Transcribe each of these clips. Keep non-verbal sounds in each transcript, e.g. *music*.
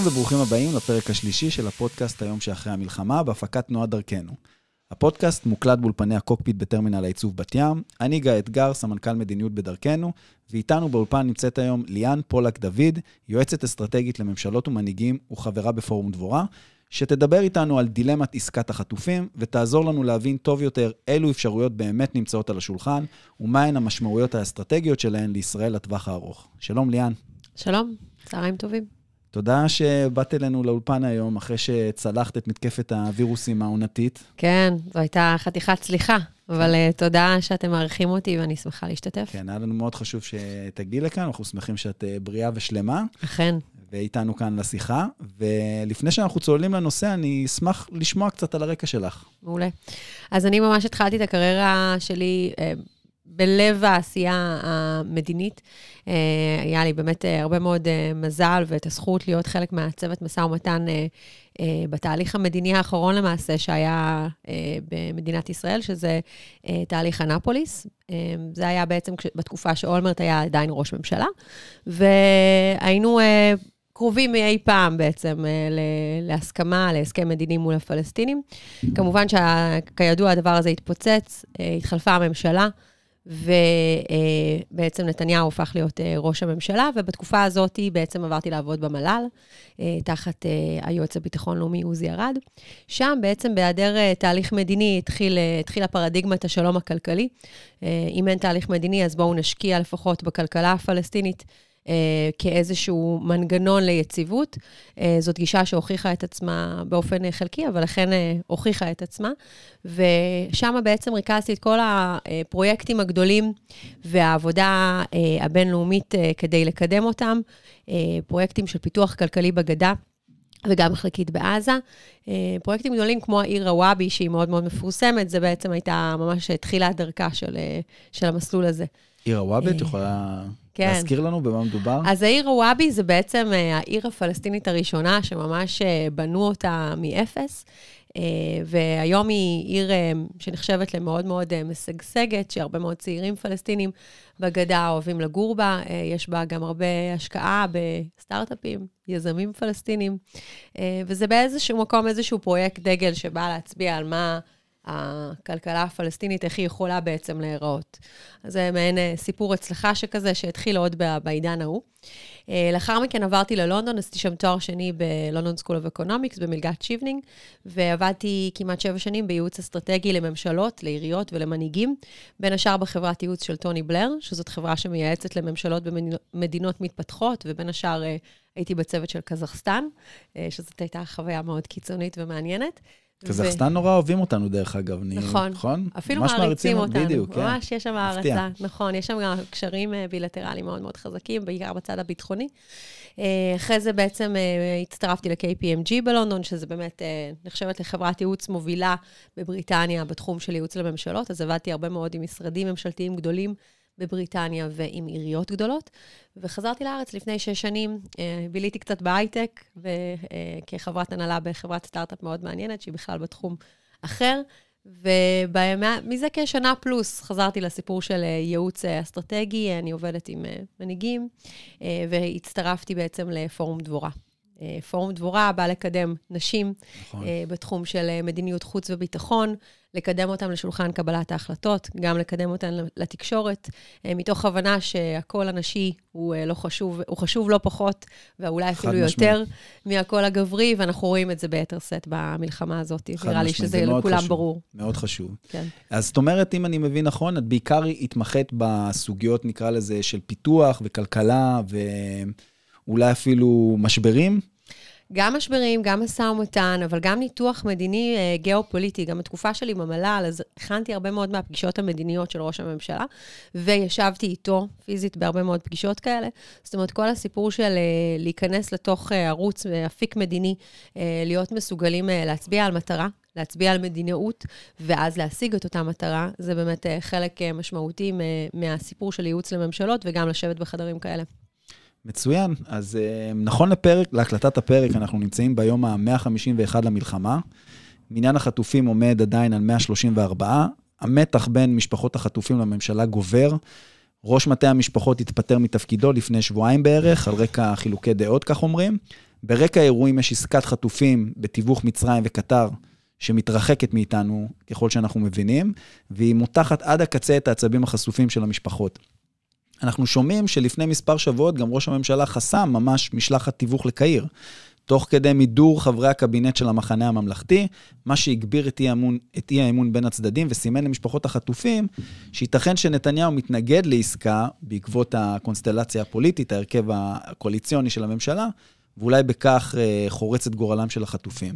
שלום וברוכים הבאים לפרק השלישי של הפודקאסט היום שאחרי המלחמה, בהפקת תנועת דרכנו. הפודקאסט מוקלט באולפני הקוקפיט בטרמינל העיצוב בת ים. אני גיא אתגר, סמנכ"ל מדיניות בדרכנו, ואיתנו באולפן נמצאת היום ליאן פולק דוד, יועצת אסטרטגית לממשלות ומנהיגים וחברה בפורום דבורה, שתדבר איתנו על דילמת עסקת החטופים, ותעזור לנו להבין טוב יותר אילו אפשרויות באמת נמצאות על השולחן, ומהן המשמעויות האסטרטגיות שלהן לישראל לטווח הארוך. שלום ליאן. שלום, צהריים טובים. תודה שבאת אלינו לאולפן היום, אחרי שצלחת את מתקפת הווירוסים העונתית. כן, זו הייתה חתיכת סליחה, אבל uh, תודה שאתם מארחים אותי ואני שמחה להשתתף. כן, היה לנו מאוד חשוב שתגיעי לכאן, אנחנו שמחים שאת אה, בריאה ושלמה. אכן. ואיתנו כאן לשיחה. ולפני שאנחנו צוללים לנושא, אני אשמח לשמוע קצת על הרקע שלך. מעולה. אז אני ממש התחלתי את הקריירה שלי... אה, בלב העשייה המדינית. אה, היה לי באמת אה, הרבה מאוד אה, מזל ואת הזכות להיות חלק מהצוות משא ומתן בתהליך המדיני האחרון למעשה שהיה במדינת ישראל, שזה תהליך אנפוליס. זה היה בעצם בתקופה שאולמרט היה עדיין ראש ממשלה, והיינו... קרובים מאי פעם בעצם להסכמה, להסכם מדיני מול הפלסטינים. כמובן שכידוע הדבר הזה התפוצץ, התחלפה הממשלה. ובעצם נתניהו הפך להיות אה, ראש הממשלה, ובתקופה הזאת בעצם עברתי לעבוד במל"ל, אה, תחת אה, היועץ לביטחון לאומי עוזי ארד. שם בעצם בהיעדר תהליך מדיני התחיל, התחילה פרדיגמת השלום הכלכלי. אם אין תהליך מדיני, אז בואו נשקיע לפחות בכלכלה הפלסטינית. אה, כאיזשהו מנגנון ליציבות. אה, זאת גישה שהוכיחה את עצמה באופן אה, חלקי, אבל אכן הוכיחה את עצמה. ושם בעצם ריכזתי את כל הפרויקטים הגדולים והעבודה הבינלאומית כדי לקדם אותם, פרויקטים של פיתוח כלכלי בגדה. וגם מחלקית בעזה. פרויקטים גדולים כמו העיר רוואבי, שהיא מאוד מאוד מפורסמת, זה בעצם הייתה ממש תחילת דרכה של, של המסלול הזה. עיר רוואבי, את יכולה כן. להזכיר לנו במה מדובר? אז העיר וואבי זה בעצם אה, העיר הפלסטינית הראשונה שממש אה, בנו אותה מאפס. אה, והיום היא עיר שנחשבת למאוד מאוד משגשגת, שהרבה מאוד צעירים פלסטינים בגדה אוהבים לגור בה. יש בה גם הרבה השקעה בסטארט-אפים, יזמים פלסטינים, וזה באיזשהו מקום איזשהו פרויקט דגל שבא להצביע על מה... הכלכלה הפלסטינית, איך היא יכולה בעצם להיראות. אז זה מעין אה, סיפור הצלחה שכזה, שהתחיל עוד בעידן ההוא. אה, לאחר מכן עברתי ללונדון, עשיתי שם תואר שני בלונדון סקול אוף אקונומיקס במלגת שיבנינג, ועבדתי כמעט שבע שנים בייעוץ אסטרטגי לממשלות, לעיריות ולמנהיגים, בין השאר בחברת ייעוץ של טוני בלר, שזאת חברה שמייעצת לממשלות במדינות מתפתחות, ובין השאר אה, הייתי בצוות של קזחסטן, שזאת הייתה חוויה מאוד קיצונית ומעניינת. קזחסטן נורא אוהבים אותנו, דרך אגב. נכון. נכון? אפילו מעריצים אותנו. בדיוק, כן. ממש יש שם הערצה. נכון, יש שם גם קשרים אה, בילטרליים מאוד מאוד חזקים, בעיקר בצד הביטחוני. אה, אחרי זה בעצם אה, הצטרפתי ל-KPMG בלונדון, שזה באמת נחשבת לחברת ייעוץ מובילה בבריטניה בתחום של ייעוץ לממשלות, אז עבדתי הרבה מאוד עם משרדים ממשלתיים גדולים. בבריטניה ועם עיריות גדולות. וחזרתי לארץ לפני שש שנים, אה, ביליתי קצת בהייטק, כחברת הנהלה בחברת סטארט-אפ מאוד מעניינת, שהיא בכלל בתחום אחר. ומזה כשנה פלוס חזרתי לסיפור של אה, ייעוץ אה, אסטרטגי, אני עובדת עם מנהיגים, והצטרפתי בעצם לפורום דבורה. אה, פורום דבורה בא לקדם נשים נכון. אה, בתחום של אה, מדיניות חוץ וביטחון, לקדם אותן לשולחן קבלת ההחלטות, גם לקדם אותן לתקשורת, מתוך הבנה שהקול הנשי הוא לא חשוב, הוא חשוב לא פחות, ואולי אפילו משמע. יותר מהקול הגברי, ואנחנו רואים את זה ביתר שאת במלחמה הזאת. נראה לי שזה לכולם חשוב, ברור. מאוד חשוב. כן. אז זאת אומרת, אם אני מבין נכון, את בעיקר התמחית בסוגיות, נקרא לזה, של פיתוח וכלכלה, ו... אולי אפילו משברים? גם משברים, גם משא ומתן, אבל גם ניתוח מדיני uh, גיאופוליטי. גם התקופה שלי עם המל"ל, אז הכנתי הרבה מאוד מהפגישות המדיניות של ראש הממשלה, וישבתי איתו פיזית בהרבה מאוד פגישות כאלה. זאת אומרת, כל הסיפור של uh, להיכנס לתוך uh, ערוץ, אפיק מדיני, להיות מסוגלים להצביע על מטרה, להצביע על מדינאות, ואז להשיג את אותה מטרה, זה באמת חלק משמעותי מהסיפור של ייעוץ לממשלות, וגם לשבת בחדרים כאלה. מצוין. אז אה, נכון לפרק, להקלטת הפרק, אנחנו נמצאים ביום ה-151 למלחמה. מניין החטופים עומד עדיין על 134. המתח בין משפחות החטופים לממשלה גובר. ראש מטה המשפחות התפטר מתפקידו לפני שבועיים בערך, על רקע חילוקי דעות, כך אומרים. ברקע האירועים יש עסקת חטופים בתיווך מצרים וקטר, שמתרחקת מאיתנו, ככל שאנחנו מבינים, והיא מותחת עד הקצה את העצבים החשופים של המשפחות. אנחנו שומעים שלפני מספר שבועות גם ראש הממשלה חסם ממש משלחת תיווך לקהיר, תוך כדי מידור חברי הקבינט של המחנה הממלכתי, מה שהגביר את אי-האמון, את אי-האמון בין הצדדים וסימן למשפחות החטופים שייתכן שנתניהו מתנגד לעסקה בעקבות הקונסטלציה הפוליטית, ההרכב הקואליציוני של הממשלה, ואולי בכך אה, חורץ את גורלם של החטופים.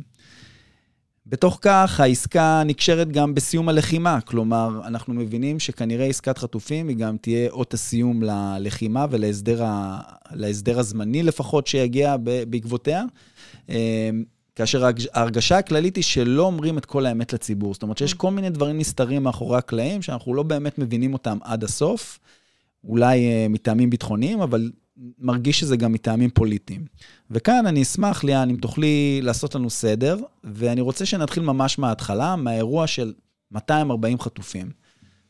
בתוך כך, העסקה נקשרת גם בסיום הלחימה. כלומר, אנחנו מבינים שכנראה עסקת חטופים היא גם תהיה אות הסיום ללחימה ולהסדר ה... להסדר הזמני לפחות שיגיע בעקבותיה. אה, כאשר ההרגשה הכללית היא שלא אומרים את כל האמת לציבור. זאת אומרת שיש mm. כל מיני דברים נסתרים מאחורי הקלעים, שאנחנו לא באמת מבינים אותם עד הסוף, אולי אה, מטעמים ביטחוניים, אבל מרגיש שזה גם מטעמים פוליטיים. וכאן אני אשמח, ליאן, אם תוכלי לעשות לנו סדר, ואני רוצה שנתחיל ממש מההתחלה, מהאירוע של 240 חטופים.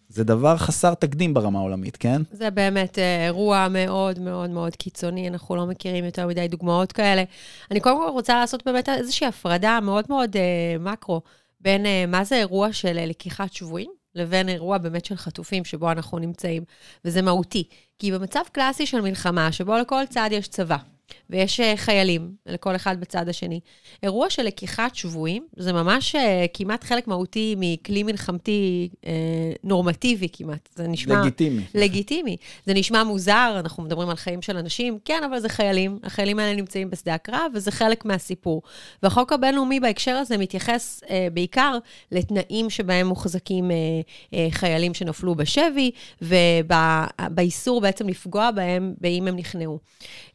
זה דבר חסר תקדים ברמה העולמית, כן? זה באמת אה, אירוע מאוד מאוד מאוד קיצוני, אנחנו לא מכירים יותר מדי דוגמאות כאלה. אני קודם כל רוצה לעשות באמת איזושהי הפרדה מאוד מאוד אה, מקרו בין אה, מה זה אירוע של אה, לקיחת שבויים, לבין אירוע באמת של חטופים שבו אנחנו נמצאים, וזה מהותי. כי במצב קלאסי של מלחמה, שבו לכל צד יש צבא, ויש אה, חיילים, לכל אחד בצד השני. אירוע של לקיחת שבויים, זה ממש אה, כמעט חלק מהותי מכלי מלחמתי אה, נורמטיבי כמעט. זה נשמע... לגיטימי. לגיטימי. זה נשמע מוזר, אנחנו מדברים על חיים של אנשים, כן, אבל זה חיילים. החיילים האלה נמצאים בשדה הקרב, וזה חלק מהסיפור. והחוק הבינלאומי בהקשר הזה מתייחס אה, בעיקר לתנאים שבהם מוחזקים אה, אה, חיילים שנפלו בשבי, ובאיסור בעצם לפגוע בהם, באם הם נכנעו.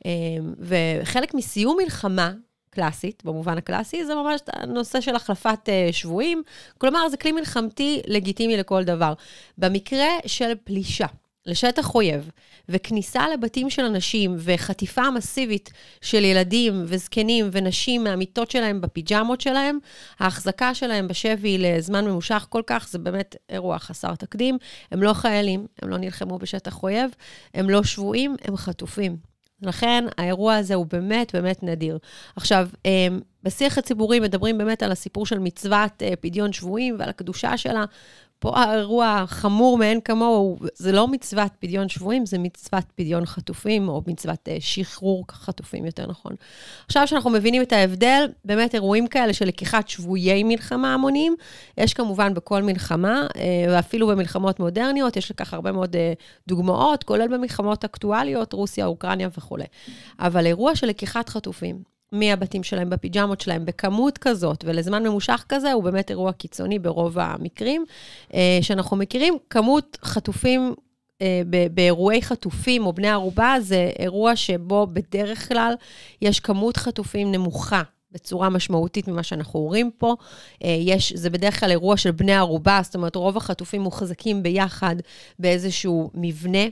אמ, וחלק מסיום מלחמה, קלאסית, במובן הקלאסי, זה ממש נושא של החלפת uh, שבויים. כלומר, זה כלי מלחמתי לגיטימי לכל דבר. במקרה של פלישה לשטח אויב וכניסה לבתים של אנשים וחטיפה מסיבית של ילדים וזקנים ונשים מהמיטות שלהם בפיג'מות שלהם, ההחזקה שלהם בשבי לזמן ממושך כל כך, זה באמת אירוע חסר תקדים. הם לא חיילים, הם לא נלחמו בשטח אויב, הם לא שבויים, הם חטופים. לכן האירוע הזה הוא באמת באמת נדיר. עכשיו, אמ, בשיח הציבורי מדברים באמת על הסיפור של מצוות אה, פדיון שבויים ועל הקדושה שלה, פה האירוע חמור מאין כמוהו, זה לא מצוות פדיון שבויים, זה מצוות פדיון חטופים, או מצוות אה, שחרור חטופים, יותר נכון. עכשיו שאנחנו מבינים את ההבדל, באמת אירועים כאלה של לקיחת שבויי מלחמה המוניים, יש כמובן בכל מלחמה, אה, ואפילו במלחמות מודרניות, יש לכך הרבה מאוד אה, דוגמאות, כולל במלחמות אקטואליות, רוסיה, אוקראינה וכולי. אבל אירוע של לקיחת חטופים, מהבתים שלהם, בפיג'מות שלהם, בכמות כזאת ולזמן ממושך כזה, הוא באמת אירוע קיצוני ברוב המקרים אה, שאנחנו מכירים. כמות חטופים אה, באירועי חטופים או בני ערובה, זה אירוע שבו בדרך כלל יש כמות חטופים נמוכה. בצורה משמעותית ממה שאנחנו רואים פה. אה, יש, זה בדרך כלל אירוע של בני ערובה, זאת אומרת, רוב החטופים מוחזקים ביחד באיזשהו מבנה,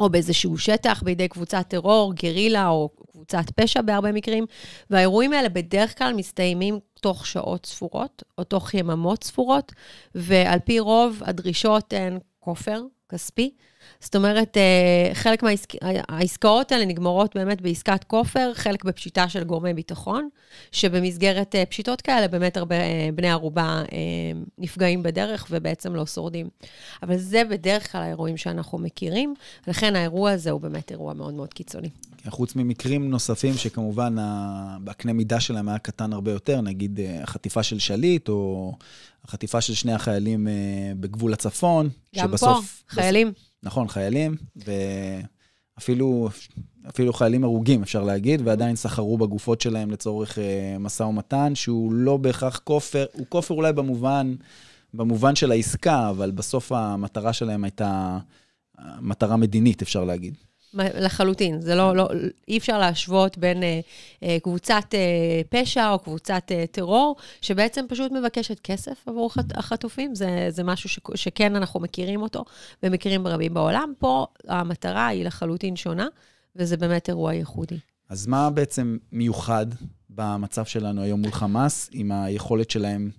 או באיזשהו שטח בידי קבוצת טרור, גרילה או קבוצת פשע בהרבה מקרים, והאירועים האלה בדרך כלל מסתיימים תוך שעות ספורות, או תוך יממות ספורות, ועל פי רוב הדרישות הן כופר כספי. זאת אומרת, אה, חלק מהעסקאות האלה נגמרות באמת בעסקת כופר, חלק בפשיטה של גורמי ביטחון, שבמסגרת אה, פשיטות כאלה באמת הרבה אה, בני ערובה נפגעים בדרך ובעצם לא שורדים. אבל זה בדרך כלל האירועים שאנחנו מכירים, לכן האירוע הזה הוא באמת אירוע מאוד מאוד קיצוני. כן, חוץ ממקרים נוספים שכמובן הקנה מידה שלהם היה קטן הרבה יותר, נגיד החטיפה של שליט או החטיפה של שני החיילים בגבול הצפון. גם שבסוף, גם פה, חיילים. בסוף, נכון, חיילים, ואפילו חיילים הרוגים, אפשר להגיד, ועדיין סחרו בגופות שלהם לצורך אה, משא ומתן, שהוא לא בהכרח כופר, הוא כופר אולי במובן, במובן של העסקה, אבל בסוף המטרה שלהם הייתה אה, מטרה מדינית, אפשר להגיד. לחלוטין, זה לא, לא, אי אפשר להשוות בין אה, אה, קבוצת אה, פשע או קבוצת אה, טרור, שבעצם פשוט מבקשת כסף עבור חט, החטופים, זה, זה משהו ש, שכן אנחנו מכירים אותו ומכירים רבים בעולם. פה המטרה היא לחלוטין שונה, וזה באמת אירוע ייחודי. אז מה בעצם מיוחד במצב שלנו היום מול חמאס, עם היכולת שלהם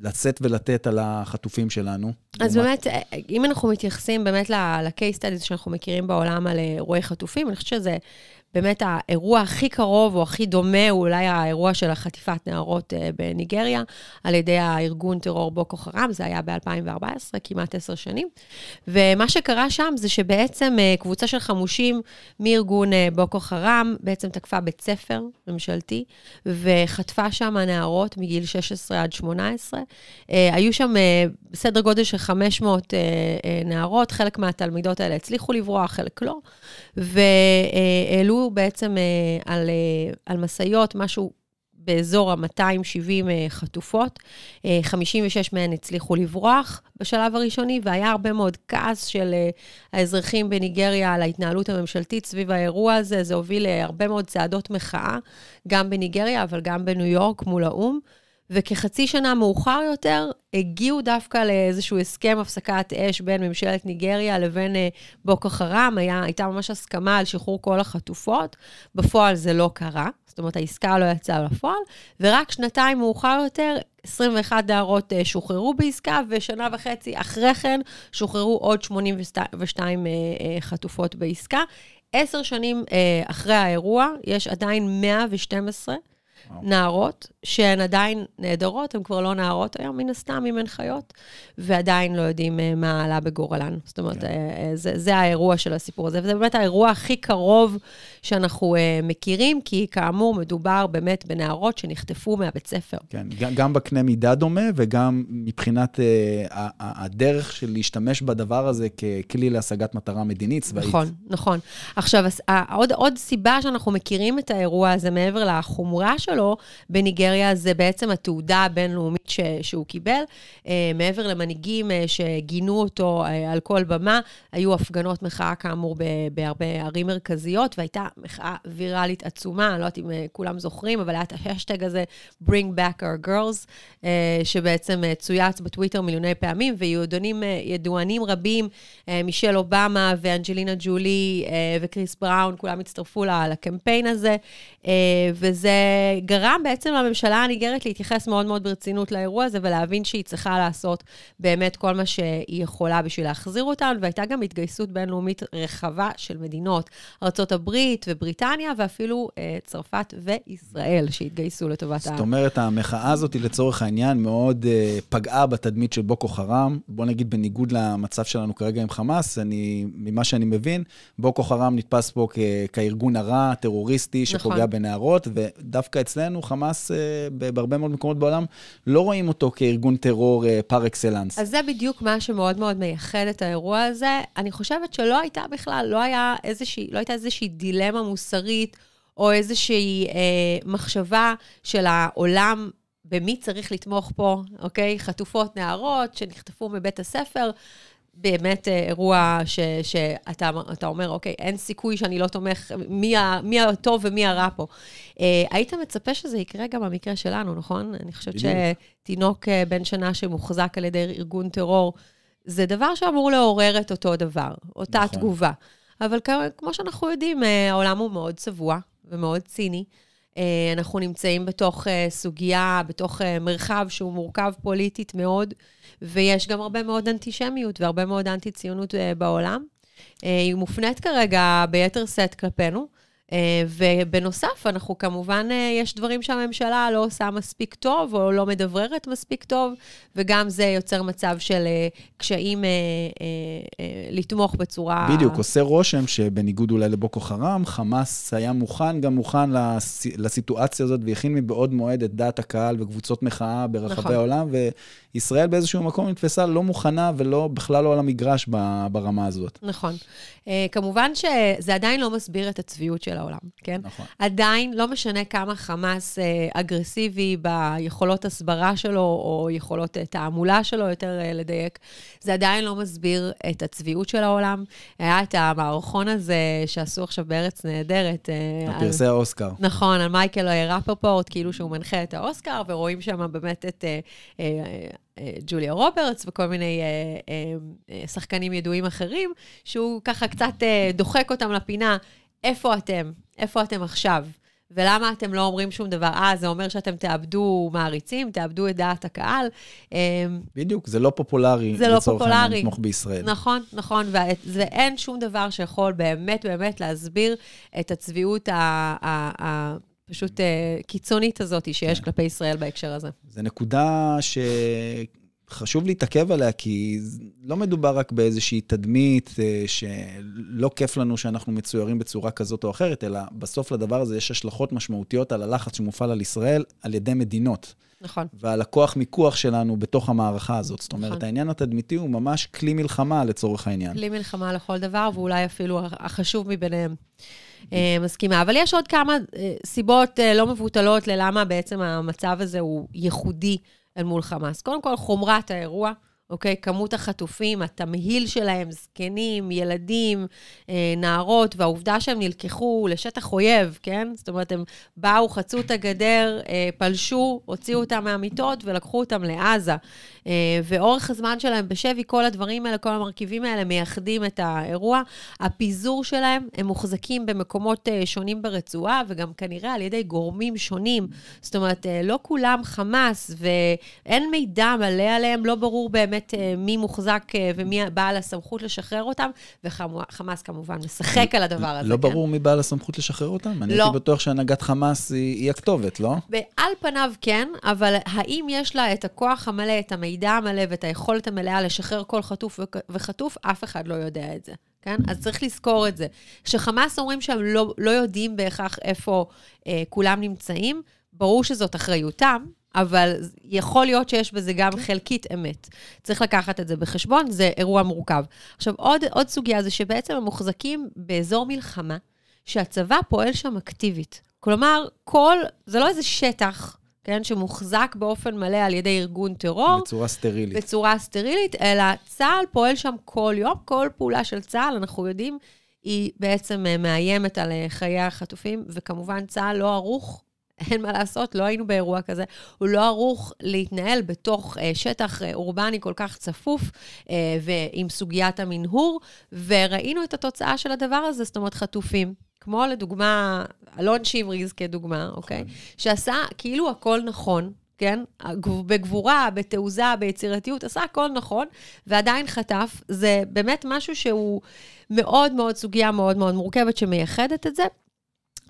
לצאת ולתת על החטופים שלנו. אז באמת, אם אנחנו מתייחסים באמת ל-case studies שאנחנו מכירים בעולם על אה, אירועי חטופים, אני חושבת שזה באמת האירוע הכי קרוב או הכי דומה הוא אולי האירוע של החטיפת נערות אה, בניגריה על ידי הארגון טרור בוקו חרם, זה היה ב-2014, כמעט עשר שנים. ומה שקרה שם זה שבעצם אה, קבוצה של חמושים מארגון אה, בוקו חרם בעצם תקפה בית ספר ממשלתי וחטפה שם נערות מגיל 16 עד 18. היו שם סדר גודל של 500 נערות, חלק מהתלמידות האלה הצליחו לברוח, חלק לא, והעלו בעצם אה, על, אה, על משאיות משהו באזור ה-270 אה, חטופות. אה, 56 מהן הצליחו לברוח בשלב הראשוני, והיה הרבה מאוד כעס של אה, האזרחים בניגריה על ההתנהלות הממשלתית סביב האירוע הזה. זה הוביל להרבה מאוד צעדות מחאה, גם בניגריה, אבל גם בניו יורק מול האו"ם. וכחצי שנה מאוחר יותר הגיעו דווקא לאיזשהו הסכם הפסקת אש בין ממשלת ניגריה לבין אה, בוקו חרם, היה, הייתה ממש הסכמה על שחרור כל החטופות, בפועל זה לא קרה, זאת אומרת העסקה לא יצאה לפועל, ורק שנתיים מאוחר יותר 21 נערות אה, שוחררו בעסקה, ושנה וחצי אחרי כן שוחררו עוד 82 אה, חטופות בעסקה. עשר שנים אחרי האירוע, יש עדיין 112 וואו. נערות שהן עדיין נהדרות, הן כבר לא נערות היום, מן הסתם, אם הן חיות, ועדיין לא יודעים אה, מה עלה בגורלן. זאת אומרת, כן. אה, אה, זה, זה האירוע של הסיפור הזה, וזה באמת האירוע הכי קרוב שאנחנו מכירים, כי כאמור, מדובר באמת בנערות שנחטפו מהבית ספר. כן, גם בקנה מידה דומה, וגם מבחינת אה, הדרך של להשתמש בדבר הזה ככלי להשגת מטרה מדינית צבאית. נכון, נכון. עכשיו, עוד, עוד סיבה שאנחנו מכירים את האירוע הזה, מעבר לחומרה שלו, בניגריה, בולגריה זה בעצם התעודה הבינלאומית ש, שהוא קיבל. Uh, מעבר למנהיגים uh, שגינו אותו uh, על כל במה, היו הפגנות מחאה כאמור ב, בהרבה ערים מרכזיות, והייתה מחאה ויראלית עצומה, אני לא יודעת אם uh, כולם זוכרים, אבל היה את ההשטג הזה, Bring Back Our Girls, uh, שבעצם uh, צויץ בטוויטר מיליוני פעמים, ויהודונים uh, ידוענים רבים, uh, מישל אובמה ואנג'לינה ג'ולי uh, וקריס בראון, כולם הצטרפו לקמפיין הזה, uh, וזה גרם בעצם לממשלה... הממשלה הניגרת להתייחס מאוד מאוד ברצינות לאירוע הזה ולהבין שהיא צריכה לעשות באמת כל מה שהיא יכולה בשביל להחזיר אותן, והייתה גם התגייסות בינלאומית רחבה של מדינות, ארה"ב ובריטניה ואפילו אה, צרפת וישראל שהתגייסו לטובת העם. זאת אומרת, המחאה הזאת היא לצורך העניין מאוד אה, פגעה בתדמית של בוקו חרם. בוא נגיד, בניגוד למצב שלנו כרגע עם חמאס, אני, ממה שאני מבין, בוקו חרם נתפס פה כ- כארגון הרע, טרוריסטי, שפוגע נכון. בנערות, ודווקא אצלנו חמאס... אה, בהרבה מאוד מקומות בעולם, לא רואים אותו כארגון טרור פר אה, אקסלנס. אז זה בדיוק מה שמאוד מאוד מייחד את האירוע הזה. אני חושבת שלא הייתה בכלל, לא, היה איזושהי, לא הייתה איזושהי דילמה מוסרית, או איזושהי אה, מחשבה של העולם במי צריך לתמוך פה, אוקיי? חטופות נערות שנחטפו מבית הספר. באמת אה, אירוע ש, שאתה אומר, אוקיי, אין סיכוי שאני לא תומך, מי, ה, מי הטוב ומי הרע פה. אה, היית מצפה שזה יקרה גם במקרה שלנו, נכון? אני חושבת שתינוק אה, בן שנה שמוחזק על ידי ארגון טרור, זה דבר שאמור לעורר את אותו דבר, אותה נכון. תגובה. אבל כמו שאנחנו יודעים, אה, העולם הוא מאוד צבוע ומאוד ציני. אה, אנחנו נמצאים בתוך אה, סוגיה, בתוך אה, מרחב שהוא מורכב פוליטית מאוד, ויש גם הרבה מאוד אנטישמיות והרבה מאוד אנטי-ציונות בעולם. היא מופנית כרגע ביתר שאת כלפינו. אה, ובנוסף, אנחנו כמובן, אה, יש דברים שהממשלה לא עושה מספיק טוב, או לא מדבררת מספיק טוב, וגם זה יוצר מצב של אה, קשיים לתמוך בצורה... בדיוק, עושה רושם שבניגוד אולי לבוקו חרם, חמאס היה מוכן, גם מוכן לס... לסיטואציה הזאת, והכין מבעוד מועד את דעת הקהל וקבוצות מחאה ברחבי נכון. העולם, וישראל באיזשהו מקום נתפסה לא מוכנה ולא, בכלל לא על המגרש ברמה הזאת. נכון. כמובן שזה עדיין לא מסביר את הצביעות של של העולם, כן? נכון. עדיין, לא משנה כמה חמאס אה, אגרסיבי ביכולות הסברה שלו, או יכולות אה, תעמולה שלו, יותר אה, לדייק, זה עדיין לא מסביר את הצביעות של העולם. היה את המערכון הזה שעשו עכשיו בארץ נהדרת. אה, פרסי על... האוסקר. נכון, על מייקל אה, רפפורט, כאילו שהוא מנחה את האוסקר, ורואים שם באמת את... אה, אה, אה ג'וליה רוברטס וכל מיני אה, אה, אה, שחקנים ידועים אחרים, שהוא ככה קצת אה, דוחק אותם לפינה איפה אתם? איפה אתם עכשיו? ולמה אתם לא אומרים שום דבר? אה, זה אומר שאתם תאבדו מעריצים, תאבדו את דעת הקהל. אמ, בדיוק, זה לא פופולרי, זה לא לצורך העניין לתמוך בישראל. נכון, נכון, ואין שום דבר שיכול באמת באמת להסביר את הצביעות הפשוט אה, קיצונית הזאת שיש כן. כלפי ישראל בהקשר הזה. זו נקודה ש... חשוב להתעכב עליה, כי לא מדובר רק באיזושהי תדמית אה, שלא כיף לנו שאנחנו מצוירים בצורה כזאת או אחרת, אלא בסוף לדבר הזה יש השלכות משמעותיות על הלחץ שמופעל על ישראל על ידי מדינות. נכון. ועל הכוח מיקוח שלנו בתוך המערכה הזאת. זאת אומרת, נכון. העניין התדמיתי הוא ממש כלי מלחמה לצורך העניין. כלי מלחמה לכל דבר, ואולי אפילו החשוב מביניהם. אה, מסכימה. אבל יש עוד כמה אה, סיבות לא מבוטלות ללמה בעצם המצב הזה הוא ייחודי. אל מול חמאס. קודם כל, חומרת האירוע. אוקיי? כמות החטופים, התמהיל שלהם, זקנים, ילדים, אה, נערות, והעובדה שהם נלקחו לשטח אויב, כן? זאת אומרת, הם באו, חצו את הגדר, אה, פלשו, הוציאו אותם מהמיטות ולקחו אותם לעזה. אה, ואורך הזמן שלהם בשבי, כל הדברים האלה, כל המרכיבים האלה מייחדים את האירוע. הפיזור שלהם, הם מוחזקים במקומות שונים ברצועה, וגם כנראה על ידי גורמים שונים. זאת אומרת, לא כולם חמאס, ואין מידע מלא עליהם, לא ברור באמת. באמת אה, מי מוחזק אה, ומי בעל הסמכות לשחרר אותם, וחמאס כמובן משחק על הדבר הזה. לא כן. ברור מי בעל הסמכות לשחרר אותם? אני לא. הייתי בטוח שהנהגת חמאס היא, היא הכתובת, לא? על פניו כן, אבל האם יש לה את הכוח המלא, את המידע המלא ואת היכולת המלאה לשחרר כל חטוף וחטוף? אף אחד לא יודע את זה. כן? אז צריך לזכור את זה. כשחמאס אומרים שהם לא, לא יודעים בהכרח איפה אה, כולם נמצאים, ברור שזאת אחריותם, אבל יכול להיות שיש בזה גם כן. חלקית אמת. צריך לקחת את זה בחשבון, זה אירוע מורכב. עכשיו, עוד, עוד סוגיה זה שבעצם הם מוחזקים באזור מלחמה, שהצבא פועל שם אקטיבית. כלומר, כל, זה לא איזה שטח כן, שמוחזק באופן מלא על ידי ארגון טרור. בצורה סטרילית. בצורה סטרילית, אלא צה"ל פועל שם כל יום, כל פעולה של צה"ל, אנחנו יודעים, היא בעצם אה, מאיימת על אה, חיי החטופים, וכמובן צה"ל לא ערוך אין מה לעשות, לא היינו באירוע כזה. הוא לא ערוך להתנהל בתוך אה, שטח אה, אורבני כל כך צפוף, אה, ועם סוגיית המנהור, וראינו את התוצאה של הדבר הזה, זאת אומרת, חטופים. כמו לדוגמה, אלון שמריז כדוגמה, אוקיי? נכון. שעשה כאילו הכל נכון, כן? בגבורה, בתעוזה, ביצירתיות, עשה הכל נכון, ועדיין חטף. זה באמת משהו שהוא מאוד מאוד, סוגיה מאוד מאוד מורכבת שמייחדת את זה.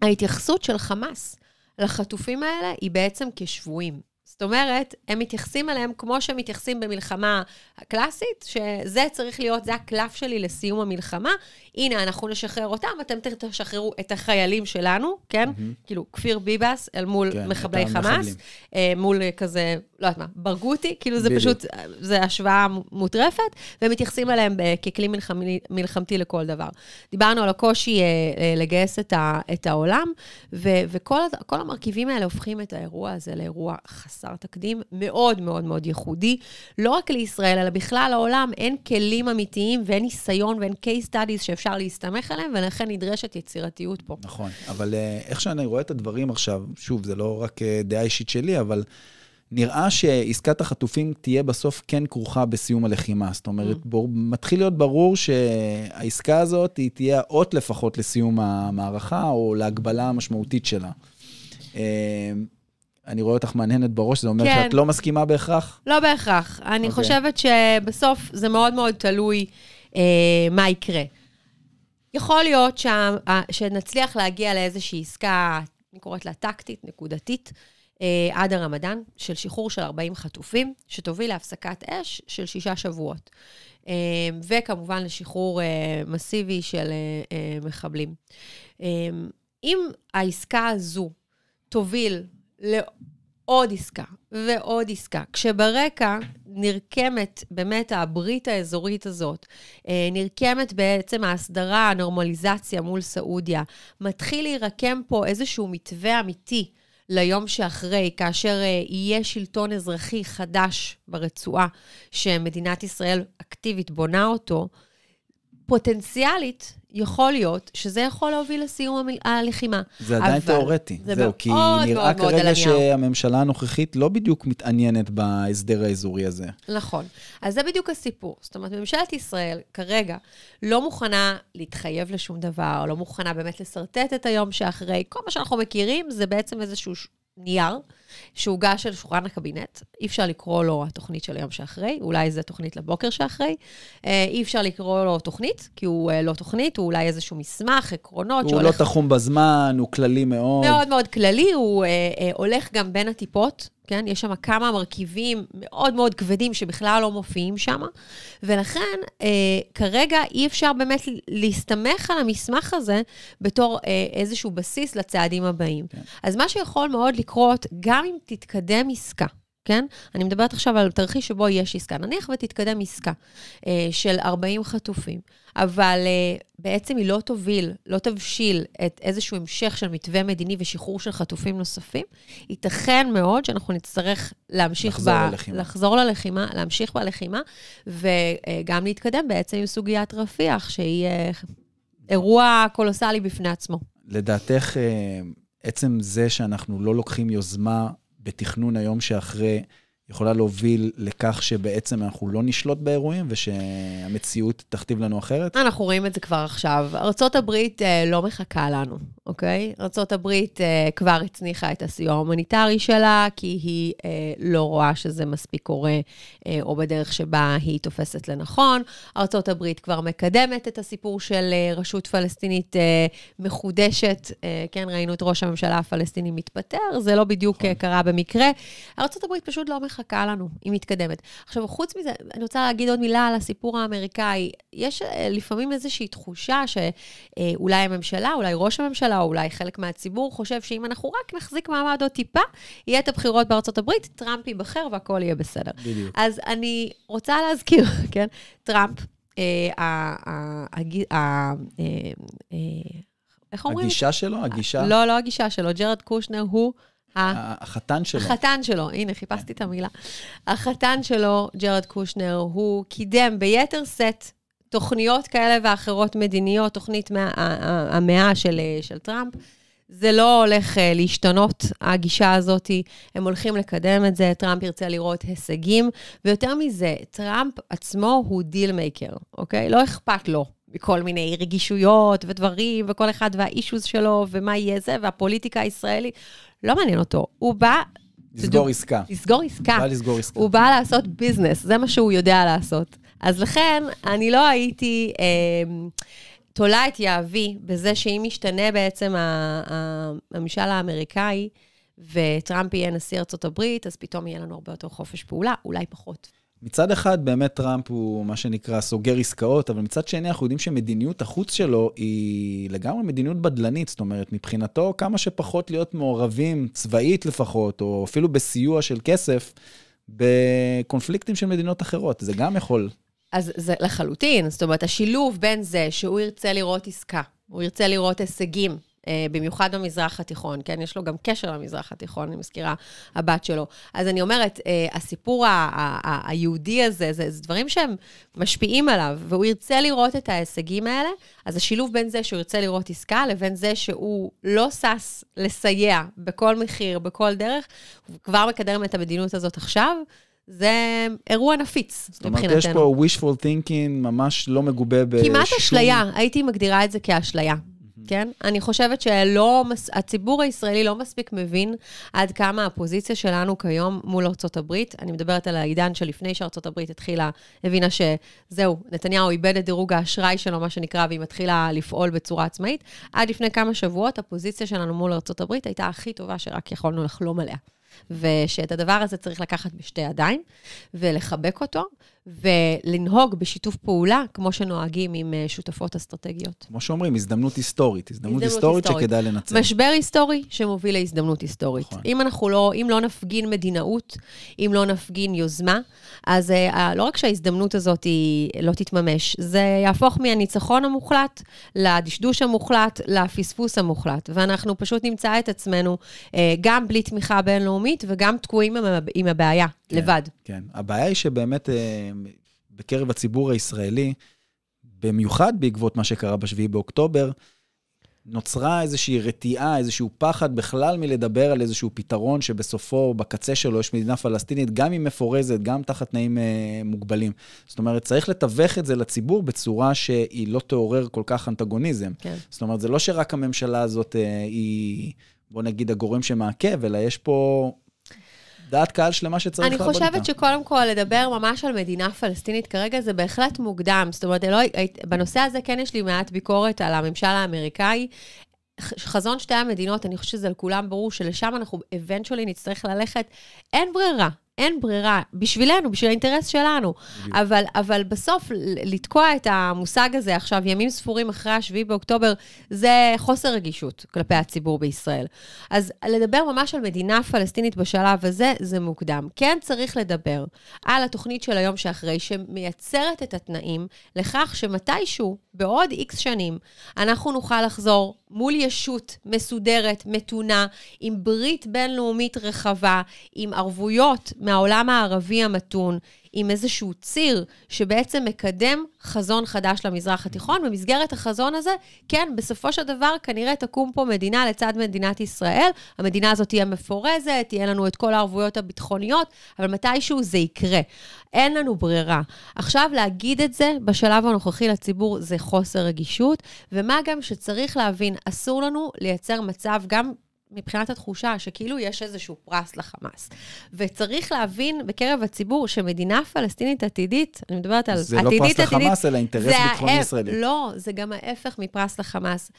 ההתייחסות של חמאס לחטופים האלה היא בעצם כשבויים. זאת אומרת, הם מתייחסים אליהם כמו שהם מתייחסים במלחמה הקלאסית, שזה צריך להיות, זה הקלף שלי לסיום המלחמה. הנה, אנחנו נשחרר אותם, אתם תשחררו את החיילים שלנו, כן? Mm-hmm. כאילו, כפיר ביבס אל מול כן, מחבלי חמאס, אה, מול כזה, לא יודעת מה, ברגותי, כאילו זה פשוט, זו השוואה מוטרפת, ומתייחסים אליהם ככלי מלחמי, מלחמתי לכל דבר. דיברנו על הקושי אה, אה, לגייס את, ה, את העולם, ו, וכל המרכיבים האלה הופכים את האירוע הזה לאירוע חסר תקדים, מאוד מאוד מאוד ייחודי, לא רק לישראל, אלא בכלל לעולם, אין כלים אמיתיים ואין ניסיון ואין case studies שאפשר... אפשר להסתמך עליהם, ולכן נדרשת יצירתיות פה. נכון, אבל אה, איך שאני רואה את הדברים עכשיו, שוב, זה לא רק אה, דעה אישית שלי, אבל... נראה שעסקת החטופים תהיה בסוף כן כרוכה בסיום הלחימה. זאת אומרת, mm. בור, מתחיל להיות ברור שהעסקה הזאת היא תהיה האות לפחות לסיום המערכה, או להגבלה המשמעותית שלה. אה, אני רואה אותך מהנהנת בראש, זה אומר כן. שאת לא מסכימה בהכרח? לא בהכרח. אני okay. אוקיי. חושבת שבסוף זה מאוד מאוד תלוי אה, מה יקרה. יכול להיות שה, שנצליח להגיע לאיזושהי עסקה, אני קוראת לה טקטית, נקודתית, אה, עד הרמדאן, של שחרור של 40 חטופים, שתוביל להפסקת אש של שישה שבועות. אה, וכמובן לשחרור אה, מסיבי של אה, אה, מחבלים. אה, אם העסקה הזו תוביל עוד עסקה ועוד עסקה. כשברקע נרקמת באמת הברית האזורית הזאת, אה, נרקמת בעצם ההסדרה, הנורמליזציה מול סעודיה, מתחיל להירקם פה איזשהו מתווה אמיתי. ליום שאחרי, כאשר uh, יהיה שלטון אזרחי חדש ברצועה, שמדינת ישראל אקטיבית בונה אותו, פוטנציאלית, יכול להיות שזה יכול להוביל לסיום הלחימה. זה עדיין תיאורטי, זה זהו, מאוד כי נראה מאוד כרגע מאוד שהממשלה הנוכחית לא בדיוק מתעניינת בהסדר האזורי הזה. נכון. אז זה בדיוק הסיפור. זאת אומרת, ממשלת ישראל כרגע לא מוכנה להתחייב לשום דבר, לא מוכנה באמת לשרטט את היום שאחרי. כל מה שאנחנו מכירים זה בעצם איזשהו נייר. שהוגש על שולחן הקבינט. אי אפשר לקרוא לו התוכנית של היום שאחרי, אולי זו תוכנית לבוקר שאחרי. אה, אי אפשר לקרוא לו תוכנית, כי הוא אה, לא תוכנית, הוא אולי איזשהו מסמך, עקרונות הוא שהולך... הוא לא תחום בזמן, הוא כללי מאוד. מאוד מאוד כללי, הוא אה, אה, הולך גם בין הטיפות. כן? יש שם כמה מרכיבים מאוד מאוד כבדים שבכלל לא מופיעים שם, ולכן אה, כרגע אי אפשר באמת להסתמך על המסמך הזה בתור אה, איזשהו בסיס לצעדים הבאים. כן. אז מה שיכול מאוד לקרות, גם גם אם תתקדם עסקה, כן? אני מדברת עכשיו על תרחיש שבו יש עסקה. נניח ותתקדם עסקה אה, של 40 חטופים, אבל אה, בעצם היא לא תוביל, לא תבשיל את איזשהו המשך של מתווה מדיני ושחרור של חטופים נוספים, ייתכן מאוד שאנחנו נצטרך להמשיך... לחזור ב- ללחימה. לחזור ללחימה, להמשיך בלחימה, וגם אה, להתקדם בעצם עם סוגיית רפיח, שהיא אה, אירוע קולוסלי בפני עצמו. לדעתך... אה... עצם זה שאנחנו לא לוקחים יוזמה בתכנון היום שאחרי, יכולה להוביל לכך שבעצם אנחנו לא נשלוט באירועים ושהמציאות תכתיב לנו אחרת? אנחנו רואים את זה כבר עכשיו. ארה"ב אה, לא מחכה לנו, אוקיי? ארה"ב אה, כבר הצניחה את הסיוע ההומניטרי שלה, כי היא אה, לא רואה שזה מספיק קורה, אה, או בדרך שבה היא תופסת לנכון. ארה"ב כבר מקדמת את הסיפור של אה, רשות פלסטינית אה, מחודשת. אה, כן, ראינו את ראש הממשלה הפלסטיני מתפטר, זה לא בדיוק נכון. אה, קרה במקרה. ארה"ב פשוט לא מחכה. מחכה לנו, היא מתקדמת. עכשיו, חוץ מזה, אני רוצה להגיד עוד מילה על הסיפור האמריקאי. יש אה, לפעמים איזושהי תחושה שאולי הממשלה, אולי ראש הממשלה, או אולי חלק מהציבור חושב שאם אנחנו רק נחזיק מעמד עוד טיפה, יהיה את הבחירות בארצות הברית, טראמפ ייבחר והכול יהיה בסדר. בדיוק. אז אני רוצה להזכיר, *laughs* כן, טראמפ, אה, אה, איך אומרים? הגישה שלו? הגישה? לא, לא הגישה שלו. ג'רד קושנר הוא החתן שלו. החתן שלו, הנה, חיפשתי את המילה. החתן שלו, ג'רד קושנר, הוא קידם ביתר סט תוכניות כאלה ואחרות מדיניות, תוכנית המאה של, אה, של טראמפ. זה לא הולך אה, להשתנות, הגישה הזאת, הם הולכים לקדם את זה, טראמפ ירצה לראות הישגים, ויותר מזה, טראמפ עצמו הוא דיל מייקר, אוקיי? לא אכפת לו מכל מיני רגישויות ודברים, וכל אחד והאישוז שלו, ומה יהיה זה, והפוליטיקה הישראלית, לא מעניין אותו. הוא בא... לסגור תדע, עסקה. לסגור עסקה. הוא בא לסגור עסקה. הוא בא לעשות ביזנס, זה מה שהוא יודע לעשות. אז לכן, אני לא הייתי... אה, תולה את יהבי בזה שאם ישתנה בעצם הממשל האמריקאי וטראמפ יהיה נשיא ארה״ב, אז פתאום יהיה לנו הרבה יותר חופש פעולה, אולי פחות. מצד אחד, באמת טראמפ הוא מה שנקרא סוגר עסקאות, אבל מצד שני, אנחנו יודעים שמדיניות החוץ שלו היא לגמרי מדיניות בדלנית. זאת אומרת, מבחינתו, כמה שפחות להיות מעורבים, צבאית לפחות, או אפילו בסיוע של כסף, בקונפליקטים של מדינות אחרות. זה גם יכול. אז זה לחלוטין, זאת אומרת, השילוב בין זה שהוא ירצה לראות עסקה, הוא ירצה לראות הישגים אה, במיוחד במזרח התיכון, כן? יש לו גם קשר למזרח התיכון, אני מזכירה, הבת שלו. אז אני אומרת, אה, הסיפור היהודי הזה, זה, זה דברים שהם משפיעים עליו, והוא ירצה לראות את ההישגים האלה, אז השילוב בין זה שהוא ירצה לראות עסקה, לבין זה שהוא לא שש לסייע בכל מחיר, בכל דרך, הוא כבר מקדם את המדיניות הזאת עכשיו, זה אירוע נפיץ מבחינתנו. זאת אומרת, מבחינתנו. יש פה wishful thinking ממש לא מגובה בשום... כמעט אשליה, הייתי מגדירה את זה כאשליה. כן? אני חושבת שהציבור הישראלי לא מספיק מבין עד כמה הפוזיציה שלנו כיום מול ארצות הברית, אני מדברת על העידן שלפני שארצות הברית התחילה, הבינה שזהו, נתניהו איבד את דירוג האשראי שלו, מה שנקרא, והיא מתחילה לפעול בצורה עצמאית. עד לפני כמה שבועות הפוזיציה שלנו מול ארצות הברית הייתה הכי טובה שרק יכולנו לחלום עליה. ושאת הדבר הזה צריך לקחת בשתי ידיים ולחבק אותו, ולנהוג בשיתוף פעולה, כמו שנוהגים עם אה, שותפות אסטרטגיות. כמו שאומרים, הזדמנות היסטורית. הזדמנות, הזדמנות היסטורית, היסטורית שכדאי לנצל. משבר היסטורי שמוביל להזדמנות היסטורית. נכון. אם אנחנו לא, אם לא נפגין מדינאות, אם לא נפגין יוזמה, אז אה, לא רק שההזדמנות הזאת היא לא תתממש, זה יהפוך מהניצחון המוחלט לדשדוש המוחלט, לפספוס המוחלט. ואנחנו פשוט נמצא את עצמנו אה, גם בלי תמיכה בינלאומית וגם תקועים עם הבעיה. כן, לבד. כן. הבעיה היא שבאמת אה, בקרב הציבור הישראלי, במיוחד בעקבות מה שקרה ב-7 באוקטובר, נוצרה איזושהי רתיעה, איזשהו פחד בכלל מלדבר על איזשהו פתרון שבסופו, בקצה שלו, יש מדינה פלסטינית, גם אם מפורזת, גם תחת תנאים אה, מוגבלים. זאת אומרת, צריך לתווך את זה לציבור בצורה שהיא לא תעורר כל כך אנטגוניזם. כן. זאת אומרת, זה לא שרק הממשלה הזאת אה, היא, בוא נגיד, הגורם שמעכב, אלא יש פה דעת קהל שלמה שצריך לעבוד איתה. אני חושבת שקודם כל לדבר ממש על מדינה פלסטינית כרגע זה בהחלט מוקדם. זאת אומרת, לא, בנושא הזה כן יש לי מעט ביקורת על הממשל האמריקאי. חזון שתי המדינות, אני חושבת שזה לכולם ברור שלשם אנחנו אבנצ'ולי נצטרך ללכת. אין ברירה, אין ברירה, בשבילנו, בשביל האינטרס שלנו. אבל, אבל בסוף, לתקוע את המושג הזה עכשיו, ימים ספורים אחרי 7 באוקטובר, זה חוסר רגישות כלפי הציבור בישראל. אז לדבר ממש על מדינה פלסטינית בשלב הזה, זה מוקדם. כן צריך לדבר על התוכנית של היום שאחרי, שמייצרת את התנאים לכך שמתישהו, בעוד איקס שנים, אנחנו נוכל לחזור מול ישות מסודרת, מתונה, עם ברית בינלאומית רחבה, עם ערבויות מהעולם הערבי המתון, עם איזשהו ציר שבעצם מקדם חזון חדש למזרח התיכון. במסגרת החזון הזה, כן, בסופו של דבר כנראה תקום פה מדינה לצד מדינת ישראל. המדינה הזאת תהיה מפורזת, תהיה לנו את כל הערבויות הביטחוניות, אבל מתישהו זה יקרה. אין לנו ברירה. עכשיו, להגיד את זה בשלב הנוכחי לציבור זה חוסר רגישות, ומה גם שצריך להבין, אסור לנו לייצר מצב גם... מבחינת התחושה שכאילו יש איזשהו פרס לחמאס. וצריך להבין בקרב הציבור שמדינה פלסטינית עתידית, אני מדברת על עתידית עתידית... זה לא פרס עתידית, לחמאס, אלא אינטרס ביטחוני ישראלי. לא, זה גם ההפך מפרס לחמאס.